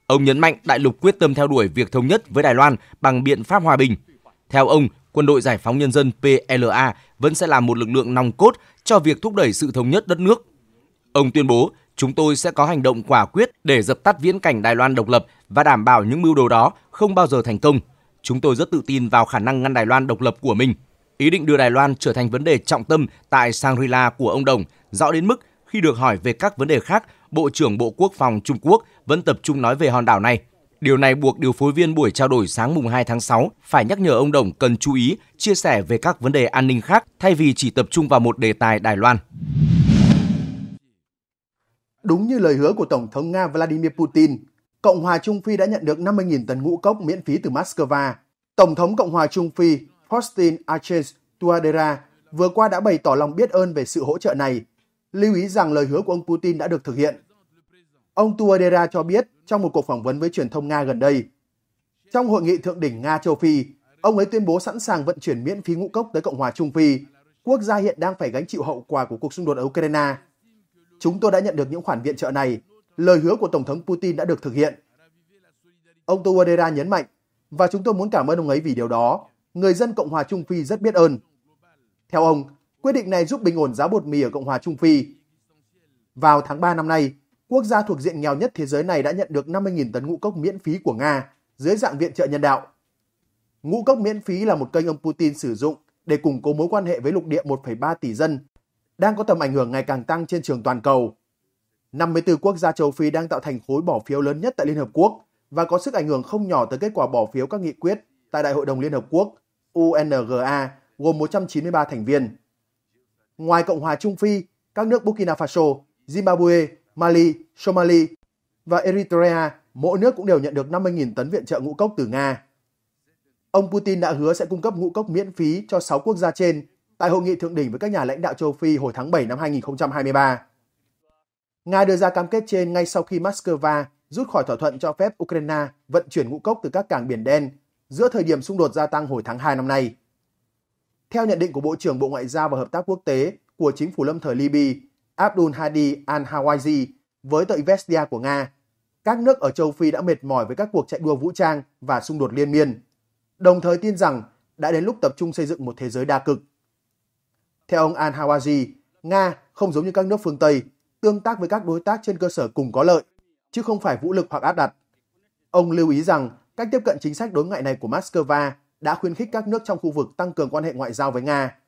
Ông nhấn mạnh đại lục quyết tâm theo đuổi việc thống nhất với Đài Loan bằng biện pháp hòa bình. Theo ông, quân đội giải phóng nhân dân PLA vẫn sẽ là một lực lượng nòng cốt cho việc thúc đẩy sự thống nhất đất nước. Ông tuyên bố, chúng tôi sẽ có hành động quả quyết để dập tắt viễn cảnh Đài Loan độc lập và đảm bảo những mưu đồ đó không bao giờ thành công. Chúng tôi rất tự tin vào khả năng ngăn Đài Loan độc lập của mình. Ý định đưa Đài Loan trở thành vấn đề trọng tâm tại Shangri-La của ông Đồng rõ đến mức khi được hỏi về các vấn đề khác, Bộ trưởng Bộ Quốc phòng Trung Quốc vẫn tập trung nói về hòn đảo này. Điều này buộc điều phối viên buổi trao đổi sáng mùng 2 tháng 6 phải nhắc nhở ông Đồng cần chú ý chia sẻ về các vấn đề an ninh khác thay vì chỉ tập trung vào một đề tài Đài Loan. Đúng như lời hứa của Tổng thống Nga Vladimir Putin, Cộng hòa Trung Phi đã nhận được 50.000 tấn ngũ cốc miễn phí từ Moscow. Tổng thống Cộng hòa Trung Phi Faustin Archange Touadera vừa qua đã bày tỏ lòng biết ơn về sự hỗ trợ này, lưu ý rằng lời hứa của ông Putin đã được thực hiện Ông Tuadera cho biết trong một cuộc phỏng vấn với truyền thông Nga gần đây. Trong hội nghị thượng đỉnh Nga-Châu Phi, ông ấy tuyên bố sẵn sàng vận chuyển miễn phí ngũ cốc tới Cộng hòa Trung Phi, quốc gia hiện đang phải gánh chịu hậu quả của cuộc xung đột ở Ukraine. Chúng tôi đã nhận được những khoản viện trợ này, lời hứa của Tổng thống Putin đã được thực hiện. Ông Tuadera nhấn mạnh, và chúng tôi muốn cảm ơn ông ấy vì điều đó. Người dân Cộng hòa Trung Phi rất biết ơn. Theo ông, quyết định này giúp bình ổn giá bột mì ở Cộng hòa Trung Phi. Vào tháng 3 năm nay, quốc gia thuộc diện nghèo nhất thế giới này đã nhận được 50.000 tấn ngũ cốc miễn phí của Nga dưới dạng viện trợ nhân đạo. Ngũ cốc miễn phí là một kênh ông Putin sử dụng để củng cố mối quan hệ với lục địa 1,3 tỷ dân, đang có tầm ảnh hưởng ngày càng tăng trên trường toàn cầu. 54 quốc gia châu Phi đang tạo thành khối bỏ phiếu lớn nhất tại Liên Hợp Quốc và có sức ảnh hưởng không nhỏ tới kết quả bỏ phiếu các nghị quyết tại Đại hội đồng Liên Hợp Quốc UNGA gồm 193 thành viên. Ngoài Cộng hòa Trung Phi, các nước Burkina Faso, Zimbabwe, Mali, Somalia và Eritrea mỗi nước cũng đều nhận được 50.000 tấn viện trợ ngũ cốc từ Nga. Ông Putin đã hứa sẽ cung cấp ngũ cốc miễn phí cho 6 quốc gia trên tại hội nghị thượng đỉnh với các nhà lãnh đạo châu Phi hồi tháng 7 năm 2023. Nga đưa ra cam kết trên ngay sau khi Moscow rút khỏi thỏa thuận cho phép Ukraine vận chuyển ngũ cốc từ các cảng Biển Đen giữa thời điểm xung đột gia tăng hồi tháng 2 năm nay. Theo nhận định của Bộ trưởng Bộ Ngoại giao và Hợp tác Quốc tế của chính phủ lâm thời Libya Abdul Hadi al-Hawazi với tờ Investia của Nga, các nước ở châu Phi đã mệt mỏi với các cuộc chạy đua vũ trang và xung đột liên miên, đồng thời tin rằng đã đến lúc tập trung xây dựng một thế giới đa cực. Theo ông al-Hawazi, Nga không giống như các nước phương Tây, tương tác với các đối tác trên cơ sở cùng có lợi, chứ không phải vũ lực hoặc áp đặt. Ông lưu ý rằng cách tiếp cận chính sách đối ngoại này của Moscow đã khuyến khích các nước trong khu vực tăng cường quan hệ ngoại giao với Nga.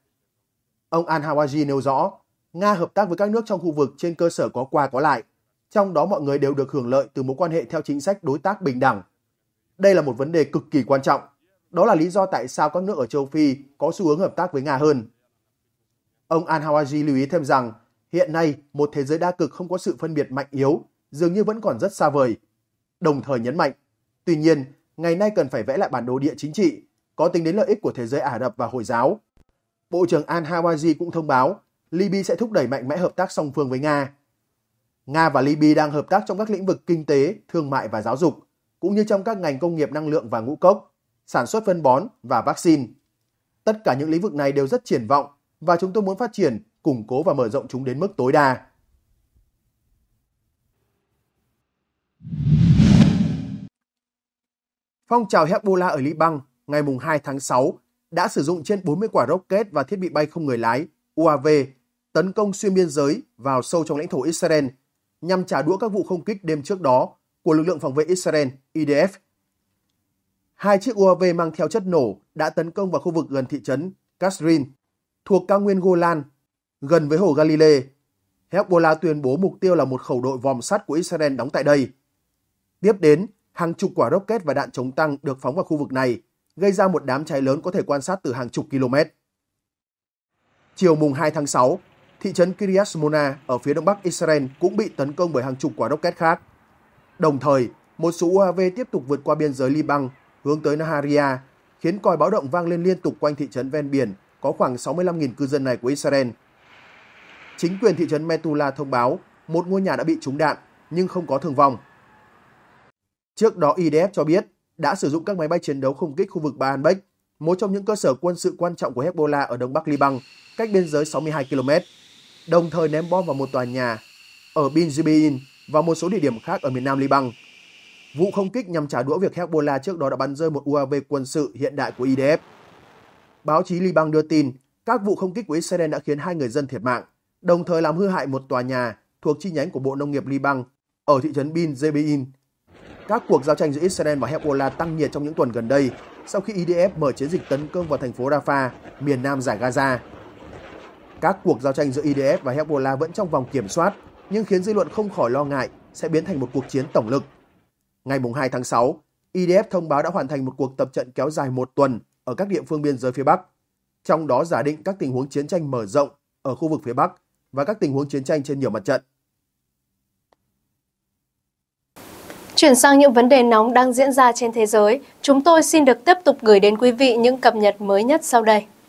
Ông Al-Hawaji nêu rõ, Nga hợp tác với các nước trong khu vực trên cơ sở có qua có lại, trong đó mọi người đều được hưởng lợi từ mối quan hệ theo chính sách đối tác bình đẳng. Đây là một vấn đề cực kỳ quan trọng. Đó là lý do tại sao các nước ở châu Phi có xu hướng hợp tác với Nga hơn. Ông Al-Hawaji lưu ý thêm rằng, hiện nay một thế giới đa cực không có sự phân biệt mạnh yếu, dường như vẫn còn rất xa vời. Đồng thời nhấn mạnh, tuy nhiên, ngày nay cần phải vẽ lại bản đồ địa chính trị, có tính đến lợi ích của thế giới Ả Rập và Hồi giáo. Bộ trưởng Al-Hawaji cũng thông báo Libya sẽ thúc đẩy mạnh mẽ hợp tác song phương với Nga. Nga và Libya đang hợp tác trong các lĩnh vực kinh tế, thương mại và giáo dục, cũng như trong các ngành công nghiệp năng lượng và ngũ cốc, sản xuất phân bón và vaccine. Tất cả những lĩnh vực này đều rất triển vọng và chúng tôi muốn phát triển, củng cố và mở rộng chúng đến mức tối đa. Phong trào Hezbollah ở Liban ngày 2 tháng 6 đã sử dụng trên 40 quả rocket và thiết bị bay không người lái UAV tấn công xuyên biên giới vào sâu trong lãnh thổ Israel nhằm trả đũa các vụ không kích đêm trước đó của lực lượng phòng vệ Israel IDF. Hai chiếc UAV mang theo chất nổ đã tấn công vào khu vực gần thị trấn Kasrin, thuộc cao nguyên Golan, gần với hồ Galilee. Hezbollah tuyên bố mục tiêu là một khẩu đội vòm sắt của Israel đóng tại đây. Tiếp đến, hàng chục quả rocket và đạn chống tăng được phóng vào khu vực này, gây ra một đám cháy lớn có thể quan sát từ hàng chục km. Chiều mùng 2 tháng 6, thị trấn Kiryat Shmona ở phía đông bắc Israel cũng bị tấn công bởi hàng chục quả rocket khác. Đồng thời, một số UAV tiếp tục vượt qua biên giới Liban hướng tới Naharia, khiến còi báo động vang lên liên tục quanh thị trấn ven biển có khoảng 65.000 cư dân này của Israel. Chính quyền thị trấn Metula thông báo một ngôi nhà đã bị trúng đạn nhưng không có thương vong. Trước đó IDF cho biết đã sử dụng các máy bay chiến đấu không kích khu vực Baalbek, một trong những cơ sở quân sự quan trọng của Hezbollah ở đông bắc Liban, cách biên giới 62 km đồng thời ném bom vào một tòa nhà ở Binjibiin và một số địa điểm khác ở miền nam Liban. Vụ không kích nhằm trả đũa việc Hezbollah trước đó đã bắn rơi một UAV quân sự hiện đại của IDF. Báo chí Liban đưa tin các vụ không kích của Israel đã khiến hai người dân thiệt mạng, đồng thời làm hư hại một tòa nhà thuộc chi nhánh của Bộ Nông nghiệp Liban ở thị trấn Bin Zebein. Các cuộc giao tranh giữa Israel và Hezbollah tăng nhiệt trong những tuần gần đây sau khi IDF mở chiến dịch tấn công vào thành phố Rafah, miền nam giải Gaza. Các cuộc giao tranh giữa IDF và Hezbollah vẫn trong vòng kiểm soát, nhưng khiến dư luận không khỏi lo ngại sẽ biến thành một cuộc chiến tổng lực. Ngày 2 tháng 6, IDF thông báo đã hoàn thành một cuộc tập trận kéo dài một tuần ở các địa phương biên giới phía Bắc, trong đó giả định các tình huống chiến tranh mở rộng ở khu vực phía Bắc và các tình huống chiến tranh trên nhiều mặt trận. Chuyển sang những vấn đề nóng đang diễn ra trên thế giới, chúng tôi xin được tiếp tục gửi đến quý vị những cập nhật mới nhất sau đây.